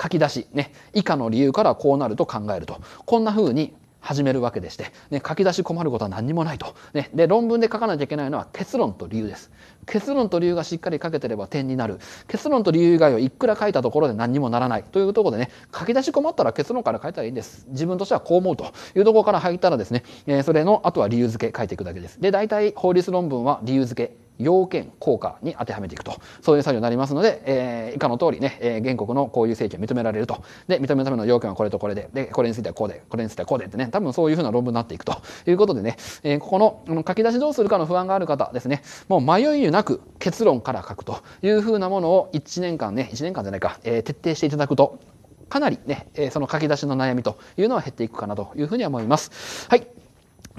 書き出しね以下の理由からこうなると考えるとこんなふうに始めるわけでして、ね、書き出し困ることは何にもないと、ね、で論文で書かなきゃいけないのは結論と理由です結論と理由がしっかり書けてれば点になる結論と理由以外をいくら書いたところで何にもならないというところでね書き出し困ったら結論から書いたらいいんです自分としてはこう思うというところから入ったらですね、えー、それのあとは理由付け書いていくだけですで大体法律論文は理由付け要件、効果に当てはめていくと。そういう作業になりますので、えー、以下の通りね、えー、原告のこういう請求認められると。で、認めるための要件はこれとこれで、で、これについてはこうで、これについてはこうでってね、多分そういうふうな論文になっていくということでね、えー、ここの、書き出しどうするかの不安がある方ですね、もう迷いなく結論から書くというふうなものを1年間ね、1年間じゃないか、えー、徹底していただくと、かなりね、えその書き出しの悩みというのは減っていくかなというふうに思います。はい。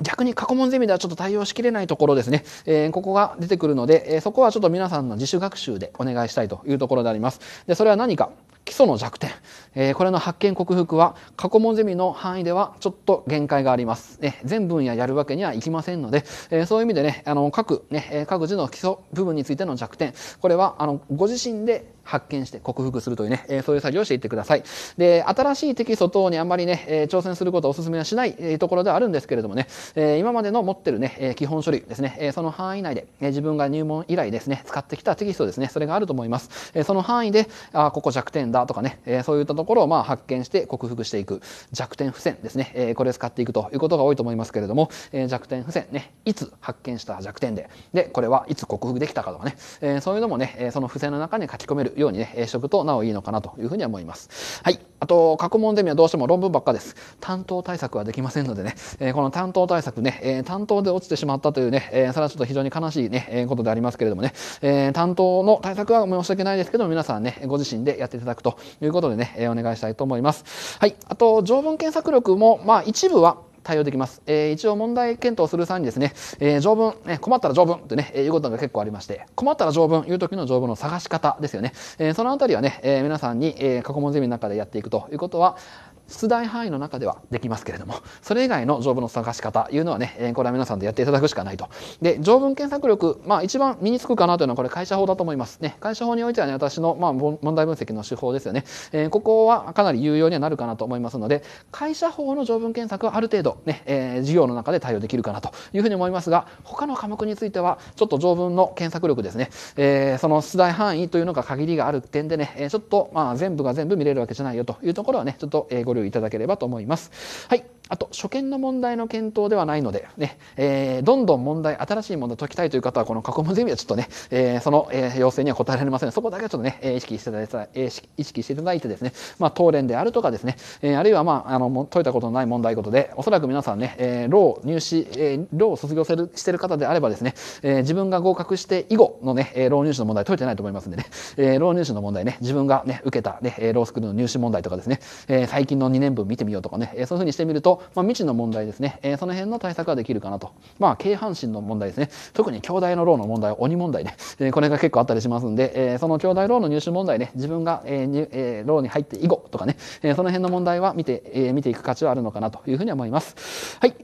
逆に過去問ゼミではちょっと対応しきれないところですね、えー、ここが出てくるので、えー、そこはちょっと皆さんの自主学習でお願いしたいというところであります。で、それは何か、基礎の弱点、えー、これの発見克服は過去問ゼミの範囲ではちょっと限界があります。ね、全分野やるわけにはいきませんので、えー、そういう意味でね、あの各ね各自の基礎部分についての弱点、これはあのご自身で発見して克服するというね、えー、そういう作業をしていってください。で、新しいテキスト等にあんまりね、えー、挑戦することをお勧めはしない、えー、ところではあるんですけれどもね、えー、今までの持ってるね、えー、基本書類ですね、えー、その範囲内で、えー、自分が入門以来ですね、使ってきたテキストですね、それがあると思います。えー、その範囲で、あ、ここ弱点だとかね、えそういったところをまあ発見して克服していく弱点付箋ですね、えこれ使っていくということが多いと思いますけれども、え弱点付箋ねいつ発見した弱点ででこれはいつ克服できたかとかね、えそういうのもねその付箋の中に書き込めるようにねしておくとなおいいのかなというふうには思います。はいあと過去問ゼミはどうしても論文ばっかです担当対策はできませんのでね、えこの担当対策ね、え担当で落ちてしまったというね、えそれはちょっと非常に悲しいね、えことでありますけれどもね、え担当の対策は申し訳ないですけど皆さんねご自身でやっていただくということでね、えお願いしたいと思います。はい、あと条文検索力も、まあ、一部は対応できます。えー、一応問題検討する際にですね、えー、条文、ね、困ったら条文ってね、えー、いうことが結構ありまして、困ったら条文、いう時の条文の探し方ですよね。えー、そのあたりはね、えー、皆さんに、えー、過去問ゼミの中でやっていくということは、出題範囲の中ではできますけれども、それ以外の条文の探し方というのはね、これは皆さんでやっていただくしかないと。で、条文検索力、まあ一番身につくかなというのはこれ会社法だと思います。ね、会社法においてはね、私の、まあ、問題分析の手法ですよね、えー、ここはかなり有用にはなるかなと思いますので、会社法の条文検索はある程度ね、えー、授業の中で対応できるかなというふうに思いますが、他の科目については、ちょっと条文の検索力ですね、えー、その出題範囲というのが限りがある点でね、ちょっとまあ全部が全部見れるわけじゃないよというところはね、ちょっとごご留意いただければと思います。はい。あと、初見の問題の検討ではないので、ね、えー、どんどん問題、新しい問題解きたいという方は、この過去問ゼミはちょっとね、えー、その、えー、要請には答えられませんそこだけはちょっとね、意識していただいた、え意識していただいてですね、まあ、答練であるとかですね、えー、あるいは、まあ、あの、解いたことのない問題ことで、おそらく皆さんね、えー、ロ入試、えー、ロ卒業してる方であればですね、えー、自分が合格して以後のね、え入試の問題解いてないと思いますんでね、えー、ロ入試の問題ね、自分がね、受けたね、ロスクールの入試問題とかですね、えー、最近のの2年分見てみようとかね、えそういうふうにしてみると、まあ、未知の問題ですね、えその辺の対策はできるかなと。まあ、軽半身の問題ですね。特に兄弟のローの問題、鬼問題ね、えこれが結構あったりしますんで、えその兄弟ローの入手問題ね、自分が、えーえローに入って以後とかね、えその辺の問題は見て、え見ていく価値はあるのかなというふうに思います。はい。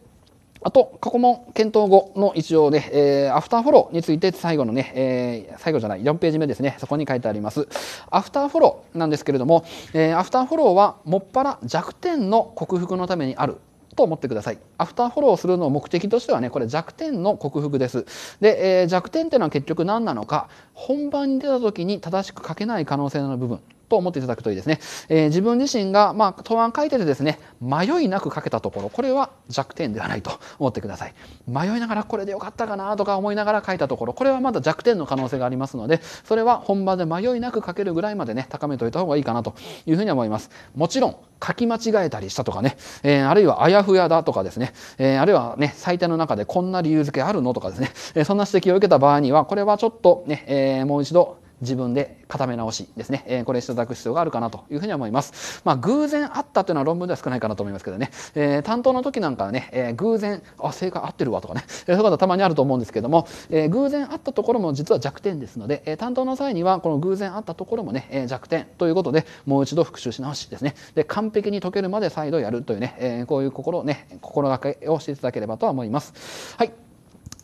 あと、過去問検討後の一応ね、えー、アフターフォローについて最後のね、えー、最後じゃない、4ページ目ですね、そこに書いてあります。アフターフォローなんですけれども、えー、アフターフォローは、もっぱら弱点の克服のためにあると思ってください。アフターフォローするのを目的としてはね、これ弱点の克服です。で、えー、弱点っていうのは結局何なのか、本番に出た時に正しく書けない可能性の部分。と思っていただくといいですね。えー、自分自身が、まあ、答案書いててですね、迷いなく書けたところ、これは弱点ではないと思ってください。迷いながらこれでよかったかなとか思いながら書いたところ、これはまだ弱点の可能性がありますので、それは本場で迷いなく書けるぐらいまでね、高めといた方がいいかなというふうに思います。もちろん、書き間違えたりしたとかね、えー、あるいはあやふやだとかですね、えー、あるいはね、採点の中でこんな理由付けあるのとかですね、えー、そんな指摘を受けた場合には、これはちょっとね、えもう一度、自分で固め直しですね、えー、これしていただく必要があるかなというふうに思います。まあ、偶然あったというのは論文では少ないかなと思いますけどね、えー、担当の時なんかはね、えー、偶然、あ、正解合ってるわとかね、えそういうことたまにあると思うんですけども、えー、偶然あったところも実は弱点ですので、えー、担当の際にはこの偶然あったところもね、えー、弱点ということで、もう一度復習し直しですね、で完璧に解けるまで再度やるというね、えー、こういう心をね、心がけをしていただければとは思います。はい。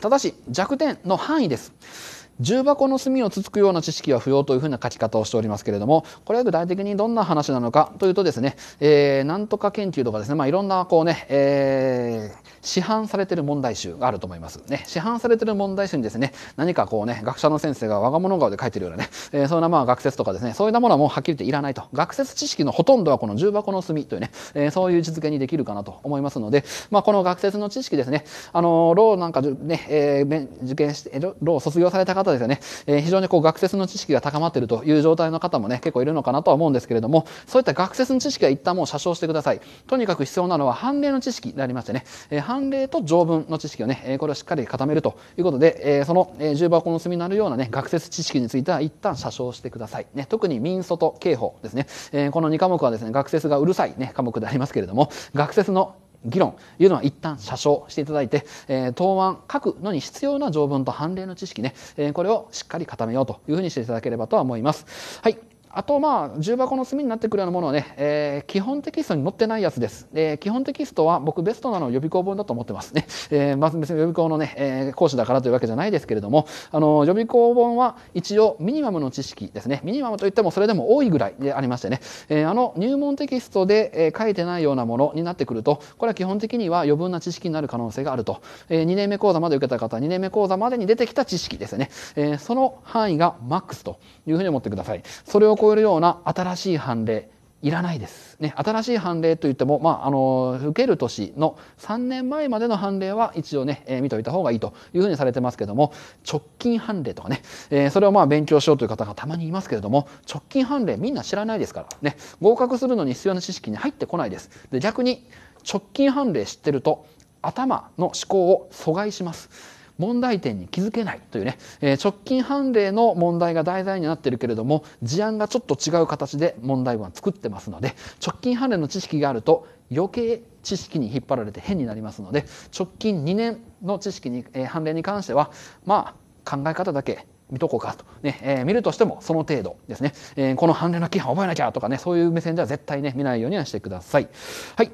ただし、弱点の範囲です。重箱の隅をつつくような知識は不要というふうな書き方をしておりますけれどもこれは具体的にどんな話なのかというとですね、えー、なんとか研究とかですね、まあ、いろんなこうね、えー、市販されてる問題集があると思います、ね、市販されてる問題集にですね何かこうね学者の先生が我が物顔で書いてるようなね、えー、そんなまあ学説とかですねそういったものはもうはっきり言っていらないと学説知識のほとんどはこの重箱の隅というね、えー、そういう位置づけにできるかなと思いますので、まあ、この学説の知識ですねあのローなんかね、えー、受験してロー卒業された方たですよね、えー、非常にこう学説の知識が高まっているという状態の方もね、結構いるのかなとは思うんですけれども、そういった学説の知識は一旦もう写生してください。とにかく必要なのは判例の知識でありましてね、えー、判例と条文の知識をね、えー、これをしっかり固めるということで、えー、その、えー、重箱の隅になるようなね、学説知識については一旦写生してください。ね、特に民訴と刑法ですね、えー、この2科目はですね、学説がうるさいね、科目でありますけれども、学説の議論というのは一旦車掌していただいて、えー、答案書くのに必要な条文と判例の知識ね、えー、これをしっかり固めようというふうにしていただければとは思います。はい。あと、まあ、重箱の隅になってくるようなものはね、えー、基本テキストに載ってないやつです。えー、基本テキストは僕ベストなの予備校本だと思ってますね。えー、まず別に予備校のね、えー、講師だからというわけじゃないですけれども、あの、予備校本は一応ミニマムの知識ですね。ミニマムといってもそれでも多いぐらいでありましてね、えー、あの入門テキストで、えー、書いてないようなものになってくると、これは基本的には余分な知識になる可能性があると。えー、2年目講座まで受けた方、2年目講座までに出てきた知識ですね。えー、その範囲がマックスというふうに思ってください。それを超えるような新しい判例いらないです。ね、新しい判例といっても、まあ、あの、受ける年の3年前までの判例は一応ね、えー、見おいた方がいいというふうにされてますけども、直近判例とかね、えー、それをまあ勉強しようという方がたまにいますけれども、直近判例みんな知らないですから、ね、合格するのに必要な知識に入ってこないです。で、逆に直近判例知ってると、頭の思考を阻害します。問題点に気づけないというね、えー、直近判例の問題が題材になっているけれども事案がちょっと違う形で問題文は作ってますので直近判例の知識があると余計知識に引っ張られて変になりますので直近2年の知識に、えー、判例に関してはまあ考え方だけ見とこうかと、ねえー、見るとしてもその程度ですね、えー、この判例の規範覚えなきゃとかねそういう目線では絶対ね見ないようにはしてください。はい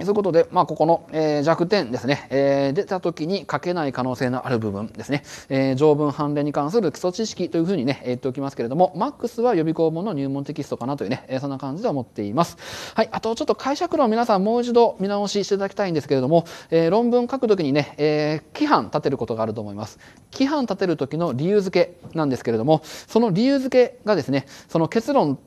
そういうことで、まあ、ここの、えー、弱点ですね、えー、出た時に書けない可能性のある部分ですね、えー、条文判例に関する基礎知識というふうにね、言っておきますけれども、マックスは予備校本の入門テキストかなというね、えー、そんな感じで思っています。はい、あとちょっと解釈論皆さんもう一度見直ししていただきたいんですけれども、えー、論文書くときにね、えー、規範立てることがあると思います。規範立てる時の理由付けなんですけれども、その理由付けがですね、その結論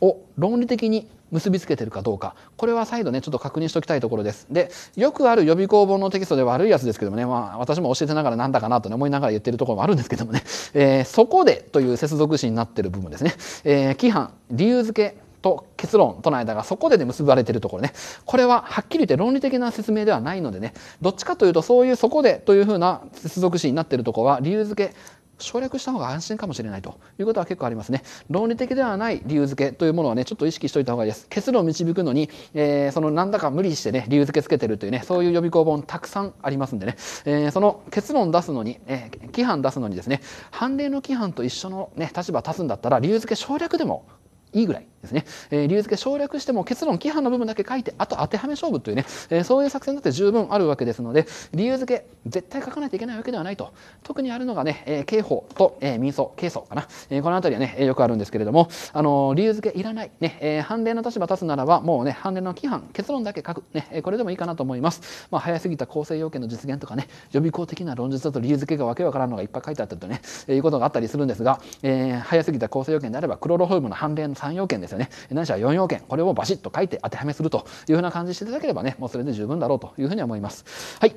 を論理的に結びつけてるかどうかこれは再度ねちょっと確認しておきたいところですでよくある予備校本のテキストで悪いやつですけどもね、まあ、私も教えてながらなんだかなと、ね、思いながら言ってるところもあるんですけどもね、えー、そこでという接続詞になってる部分ですね、えー、規範理由付けと結論との間がそこでで結ばれてるところねこれははっきり言って論理的な説明ではないのでねどっちかというとそういうそこでというふうな接続詞になってるとこは理由付け省略した方が安心かもしれないということは結構ありますね。論理的ではない理由付けというものはね、ちょっと意識しといた方がいいです。結論を導くのに、えー、そのなんだか無理してね、理由付けつけてるというね、そういう予備校本たくさんありますんでね、えー、その結論出すのに、えー、規範出すのにですね、判例の規範と一緒のね、立場立つんだったら、理由付け省略でもいいぐらいですね、えー、理由付け省略しても結論規範の部分だけ書いてあと当てはめ勝負というね、えー、そういう作戦だって十分あるわけですので理由付け絶対書かないといけないわけではないと特にあるのがね、えー、刑法と、えー、民訴刑訴かな、えー、この辺りはねよくあるんですけれども、あのー、理由付けいらない、ねえー、判例の立場立つならばもうね判例の規範結論だけ書く、ね、これでもいいかなと思います、まあ、早すぎた構成要件の実現とかね予備校的な論述だと理由付けがわけわからんのがいっぱい書いてあったりとね、えー、いうことがあったりするんですが、えー、早すぎた構成要件であればクロロホルムの判例の3要件ですですよね。何しろ4要件、これをバシッと書いて当てはめするというふうな感じしていただければね、もうそれで十分だろうというふうに思います。はい。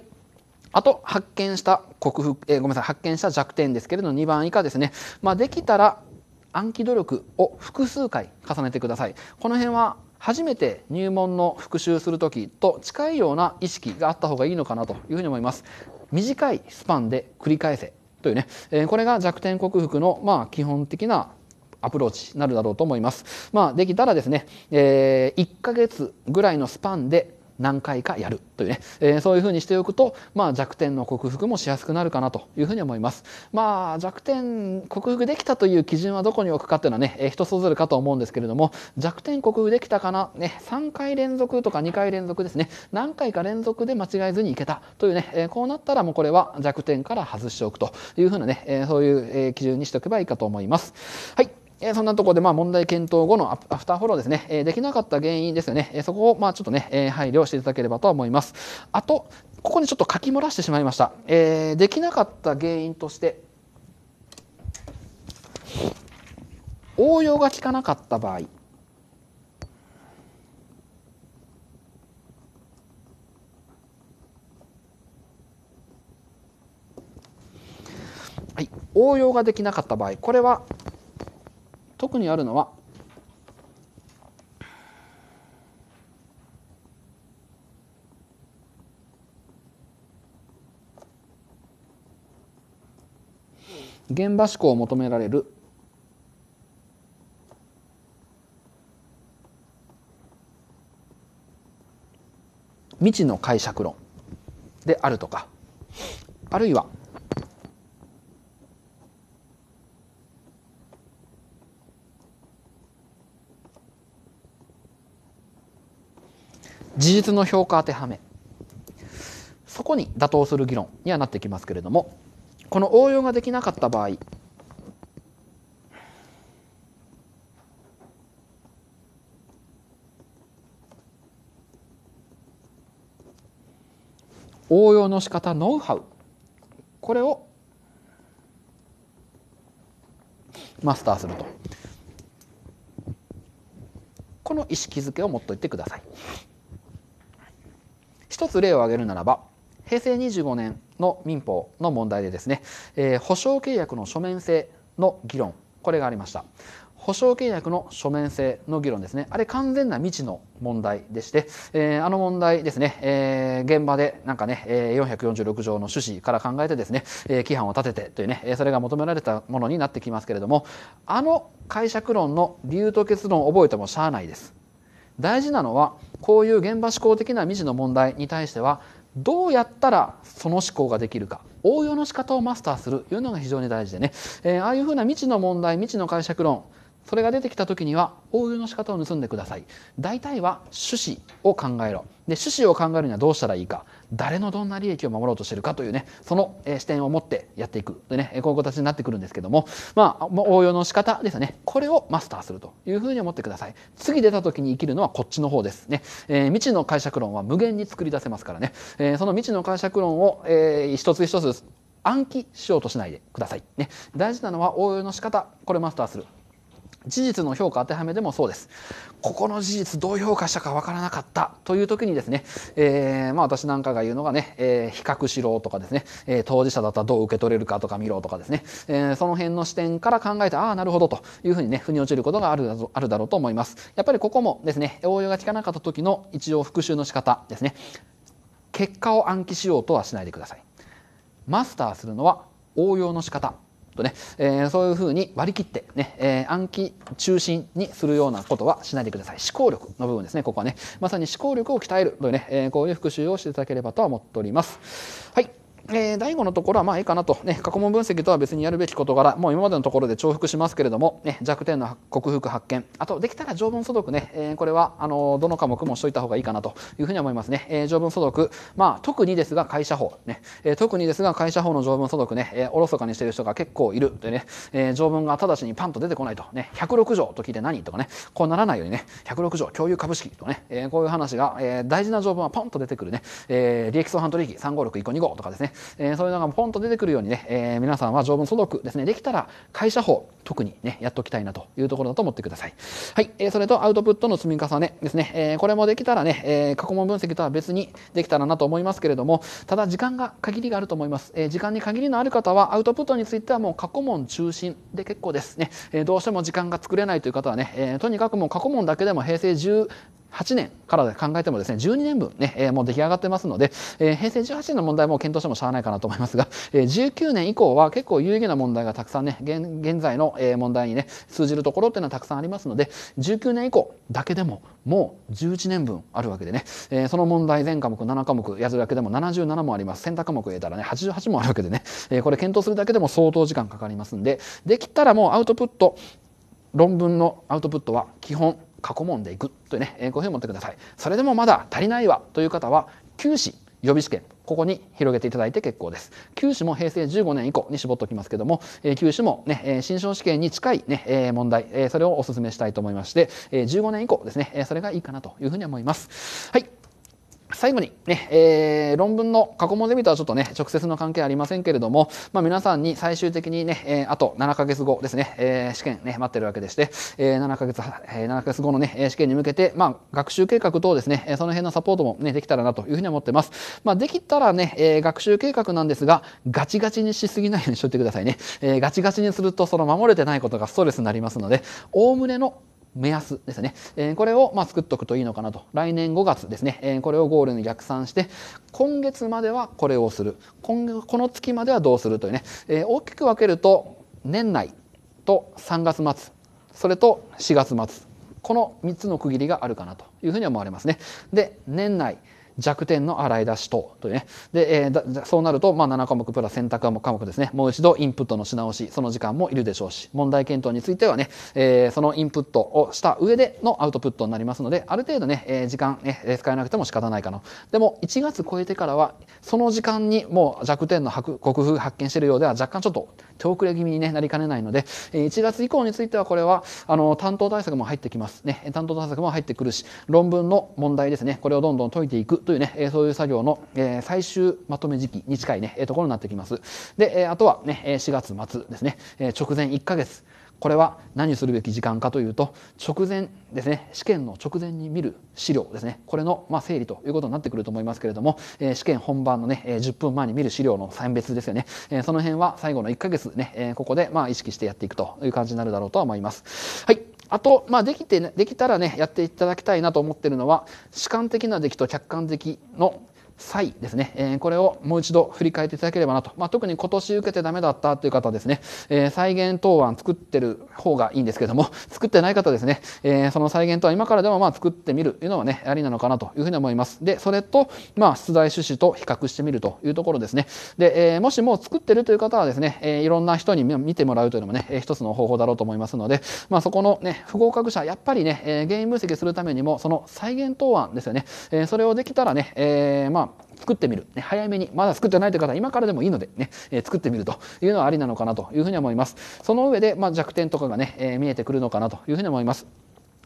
あと、発見した克服、えー、ごめんなさい、発見した弱点ですけれども、2番以下ですね。まあ、できたら暗記努力を複数回重ねてください。この辺は初めて入門の復習する時と近いような意識があった方がいいのかなというふうに思います。短いスパンで繰り返せというね、えー、これが弱点克服のまあ基本的なアプローチになるだろうと思います。まあ、できたらですね、えー、1ヶ月ぐらいのスパンで何回かやるというね、えー、そういうふうにしておくと、まあ、弱点の克服もしやすくなるかなというふうに思います。まあ、弱点克服できたという基準はどこに置くかっていうのはね、えー、人それぞれかと思うんですけれども、弱点克服できたかな、ね、3回連続とか2回連続ですね、何回か連続で間違えずにいけたというね、えー、こうなったらもうこれは弱点から外しておくというふうなね、えー、そういう基準にしておけばいいかと思います。はい。えそんなところで、まあ、問題検討後のアフターフォローですね、えできなかった原因ですよね、えそこを、まあ、ちょっとね、え配慮していただければと思います。あと、ここにちょっと書き漏らしてしまいました。えー、できなかった原因として、応用が効かなかった場合、はい、応用ができなかった場合これは特にあるのは現場思考を求められる未知の解釈論であるとかあるいは事実の評価当てはめそこに妥当する議論にはなってきますけれどもこの応用ができなかった場合応用の仕方ノウハウこれをマスターするとこの意識づけを持っといてください。一つ例を挙げるならば平成25年の民法の問題でですね、えー、保証契約の書面性の議論これがありました保証契約の書面性の議論ですね。あれ完全な未知の問題でして、えー、あの問題ですね、えー、現場でなんかね、えー、446条の趣旨から考えてですね、えー、規範を立ててというね、えー、それが求められたものになってきますけれども、あの解釈論の理由と結論を覚えてもしゃあないです。大事なのはこういう現場思考的な未知の問題に対してはどうやったらその思考ができるか応用の仕方をマスターするというのが非常に大事でね、えー、ああいうふうな未知の問題未知の解釈論それが出てきた時には応用の仕方を盗んでください大体は趣旨を考えろで趣旨を考えるにはどうしたらいいか誰のどんな利益を守ろうとしてるかというねその、え視点を持ってやっていくでねこういう形になってくるんですけどもまあ応用の仕方ですねこれをマスターするというふうに思ってください次出た時に生きるのはこっちの方ですね、えー、未知の解釈論は無限に作り出せますからね、えー、その未知の解釈論を、えー、一つ一つ暗記しようとしないでください。ね、大事なのは応用の仕方これマスターする事実の評価当てはめでもそうです。ここの事実どう評価したかわからなかったという時にですね、えー、まあ私なんかが言うのがね、えー、比較しろとかですね、えー、当事者だったらどう受け取れるかとか見ろとかですね、えー、その辺の視点から考えて、ああ、なるほどというふうにね、腑に落ちることがあるだろあるだろうと思います。やっぱりここもですね、応用が効かなかった時の一応復習の仕方ですね。結果を暗記しようとはしないでください。マスターするのは応用の仕方とね、えー、そういうふうに割り切ってね、えー、暗記中心にするようなことはしないでください。思考力の部分ですね、ここはね。まさに思考力を鍛えるというね、えー、こういう復習をしていただければと思っております。はい。えー、第5のところはまあいいかなと、ね、過去問分析とは別にやるべき事柄もう今までのところで重複しますけれども、ね、弱点の克服発見あとできたら条文素読ね、えー、これはあのどの科目もしといた方がいいかなというふうに思いますね、えー、条文素読、まあ、特にですが会社法、ねえー、特にですが会社法の条文素読ね、えー、おろそかにしている人が結構いるでね、えー、条文が直ちにパンと出てこないと、ね、106条と聞いて何とかねこうならないようにね106条共有株式とね、えー、こういう話が、えー、大事な条文はポンと出てくるね、えー、利益相反取引356 1個、2号とかですねえー、そういうのがポンと出てくるようにね、えー、皆さんは条文素読ですね、できたら会社法、特にね、やっときたいなというところだと思ってください。はい、えー、それとアウトプットの積み重ねですね、えー、これもできたらね、えー、過去問分析とは別にできたらなと思いますけれども、ただ時間が限りがあると思います。えー、時間に限りのある方は、アウトプットについてはもう過去問中心で結構ですね、えー、どうしても時間が作れないという方はね、えー、とにかくもう過去問だけでも平成1 8年からで考えてもですね、12年分ね、えもう出来上がってますので、えー、平成18年の問題も検討してもしゃあないかなと思いますが、えー、19年以降は結構有意義な問題がたくさんね、現現在の、え問題にね、通じるところっていうのはたくさんありますので、19年以降だけでももう11年分あるわけでね、えー、その問題全科目7科目やるだけでも77もあります。選択科目入れたらね、88もあるわけでね、えー、これ検討するだけでも相当時間かかりますんで、できたらもうアウトプット、論文のアウトプットは基本過去問でいくというね、えー、こういうふうに思ってください。それでもまだ足りないわという方は、九死予備試験ここに広げていただいて結構です。九種も平成15年以降に絞っておきますけども、え九種もね、え新小試験に近いね、え問題、えそれをお勧めしたいと思いまして、え15年以降ですね、えそれがいいかなというふうに思います。はい。最後にね、えー、論文の過去問ゼミとはちょっとね、直接の関係ありませんけれども、まあ、皆さんに最終的にね、えー、あと7ヶ月後ですね、えー、試験ね、待ってるわけでして、えー、7ヶ月、えー、7ヶ月後のね、試験に向けて、まあ、学習計画等ですね、その辺のサポートもね、できたらなというふうに思ってます。まあ、できたらね、えー、学習計画なんですが、ガチガチにしすぎないようにしといてくださいね。えー、ガチガチにすると、その守れてないことがストレスになりますので、おおむねの目安ですね。えー、これを、ま作っとくといいのかなと。来年5月ですね。えー、これをゴールに逆算して、今月まではこれをする。今この月まではどうするというね。えー、大きく分けると、年内と3月末、それと4月末。この3つの区切りがあるかなというふうに思われますね。で、年内。弱点の洗い出し等というね。で、えー、そうなると、まあ、7科目プラス選択科目ですね。もう一度インプットのし直し、その時間もいるでしょうし、問題検討についてはね、えー、そのインプットをした上でのアウトプットになりますので、ある程度ね、えー、時間、ね、使えなくても仕方ないかな。でも、1月超えてからは、その時間にもう弱点の克服発見しているようでは若干ちょっと手遅れ気味に、ね、なりかねないので、1月以降についてはこれはあの担当対策も入ってきます、ね、担当対策も入ってくるし論文の問題ですねこれをどんどん解いていくというねそういう作業の最終まとめ時期に近い、ね、ところになってきますであとは、ね、4月末ですね直前1ヶ月これは何するべき時間かというと直前ですね試験の直前に見る資料ですねこれのま整理ということになってくると思いますけれども、え試験本番のね、え10分前に見る資料の選別ですよね、えその辺は最後の1ヶ月ね、えここでま意識してやっていくという感じになるだろうとは思います。はいあと、まあ、できて、できたらね、やっていただきたいなと思ってるのは、主観的な出来と客観的の際ですね、えー、これをもう一度振り返っていただければなと、まあ、特に今年受けてダメだったという方はですね、えー、再現答案作ってる方がいいんですけども作ってない方ですね、えー、その再現答案今からでもまあ作ってみるというのはねありなのかなというふうに思いますでそれとまあ出題趣旨と比較してみるというところですねで、えー、もしもう作ってるという方はですね、えー、いろんな人に見てもらうというのもね、え一つの方法だろうと思いますので、まあ、そこのね不合格者やっぱりね、えー、原因分析するためにもその再現答案ですよね、えー、それをできたらね、えー、まあ作ってみる、ね、早めにまだ作ってないという方は今からでもいいのでね、えー、作ってみるというのはありなのかなというふうに思いますその上で、まあ、弱点とかがね、えー、見えてくるのかなというふうに思います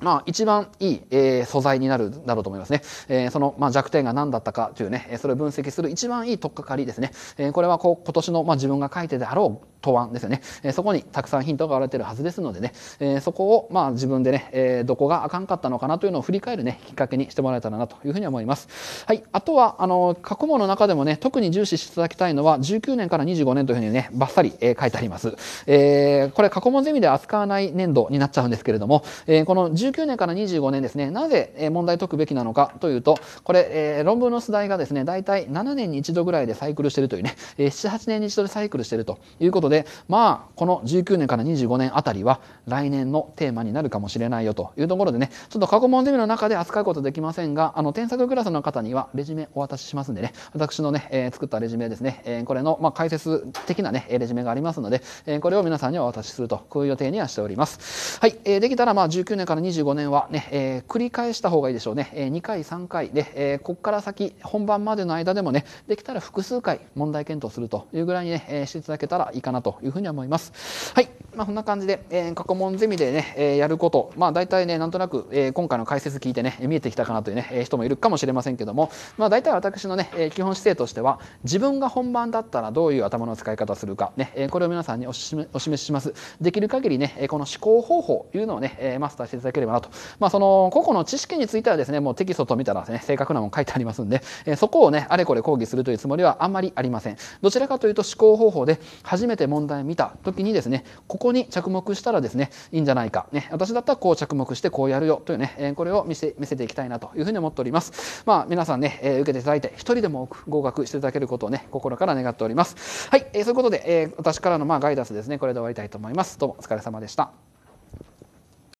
まあ、一番いい、えー、素材になるだろうと思いますね。えー、その、まあ、弱点が何だったかというね、それを分析する一番いい取っかかりですね。えー、これはこう今年の、まあ、自分が書いてであろう答案ですよね、えそこにたくさんヒントが現れてるはずですのでね、えそこをまあ自分でね、えどこがあかんかったのかなというのを振り返るねきっかけにしてもらえたらなというふうに思います。はい、あとはあの過去問の中でもね特に重視していただきたいのは19年から25年というふうにねばっさり、え書いてあります。えー、これ過去問ゼミで扱わない年度になっちゃうんですけれども、えこの19年から25年ですねなぜ問題解くべきなのかというとこれ、え論文の出題がですね大体7年に1度ぐらいでサイクルしてるというね、え78年に1度でサイクルしてるということでで、まあ、この19年から25年あたりは来年のテーマになるかもしれないよというところでね、ちょっと過去問ゼミの中で扱うことできませんが、あの、添削クラスの方にはレジュメお渡ししますんでね、私のね、えー、作ったレジュメですね、えー、これの、まあ、解説的なね、レジュメがありますので、えー、これを皆さんにお渡しすると、こういう予定にはしております。はい、えー、できたら、まあ、19年から25年はね、えー、繰り返した方がいいでしょうね。えー、2回、3回で、えー、ここから先、本番までの間でもね、できたら複数回問題検討するというぐらいにね、えー、していただけたらいいかななというふうに思います。はい。まあ、こんな感じで、えー、過去問ゼミでね、えー、やること、まあ、大体ね、なんとなく、えー、今回の解説聞いてね、見えてきたかなというね、えー、人もいるかもしれませんけども、まあ、大体私のね、えー、基本姿勢としては、自分が本番だったらどういう頭の使い方するか、ね、えー、これを皆さんにおしめお示しします。できる限りね、えこの思考方法というのをね、えー、マスターしていただければなと。まあ、その、個々の知識についてはですね、もうテキストと見たらね、正確なもん書いてありますんで、えー、そこをね、あれこれ講義するというつもりはあんまりありません。どちらかというと思考方法で、初めて問題見た時にですねここに着目したらですねいいんじゃないか、ね、私だったらこう着目してこうやるよというね、えこれを見せ見せていきたいなというふうに思っております。まあ、皆さんね、え受けていただいて一人でも合格していただけることをね心から願っております。はい、えそういうことで、え私からのまあガイダンスですねこれで終わりたいと思います。どうもお疲れ様でした。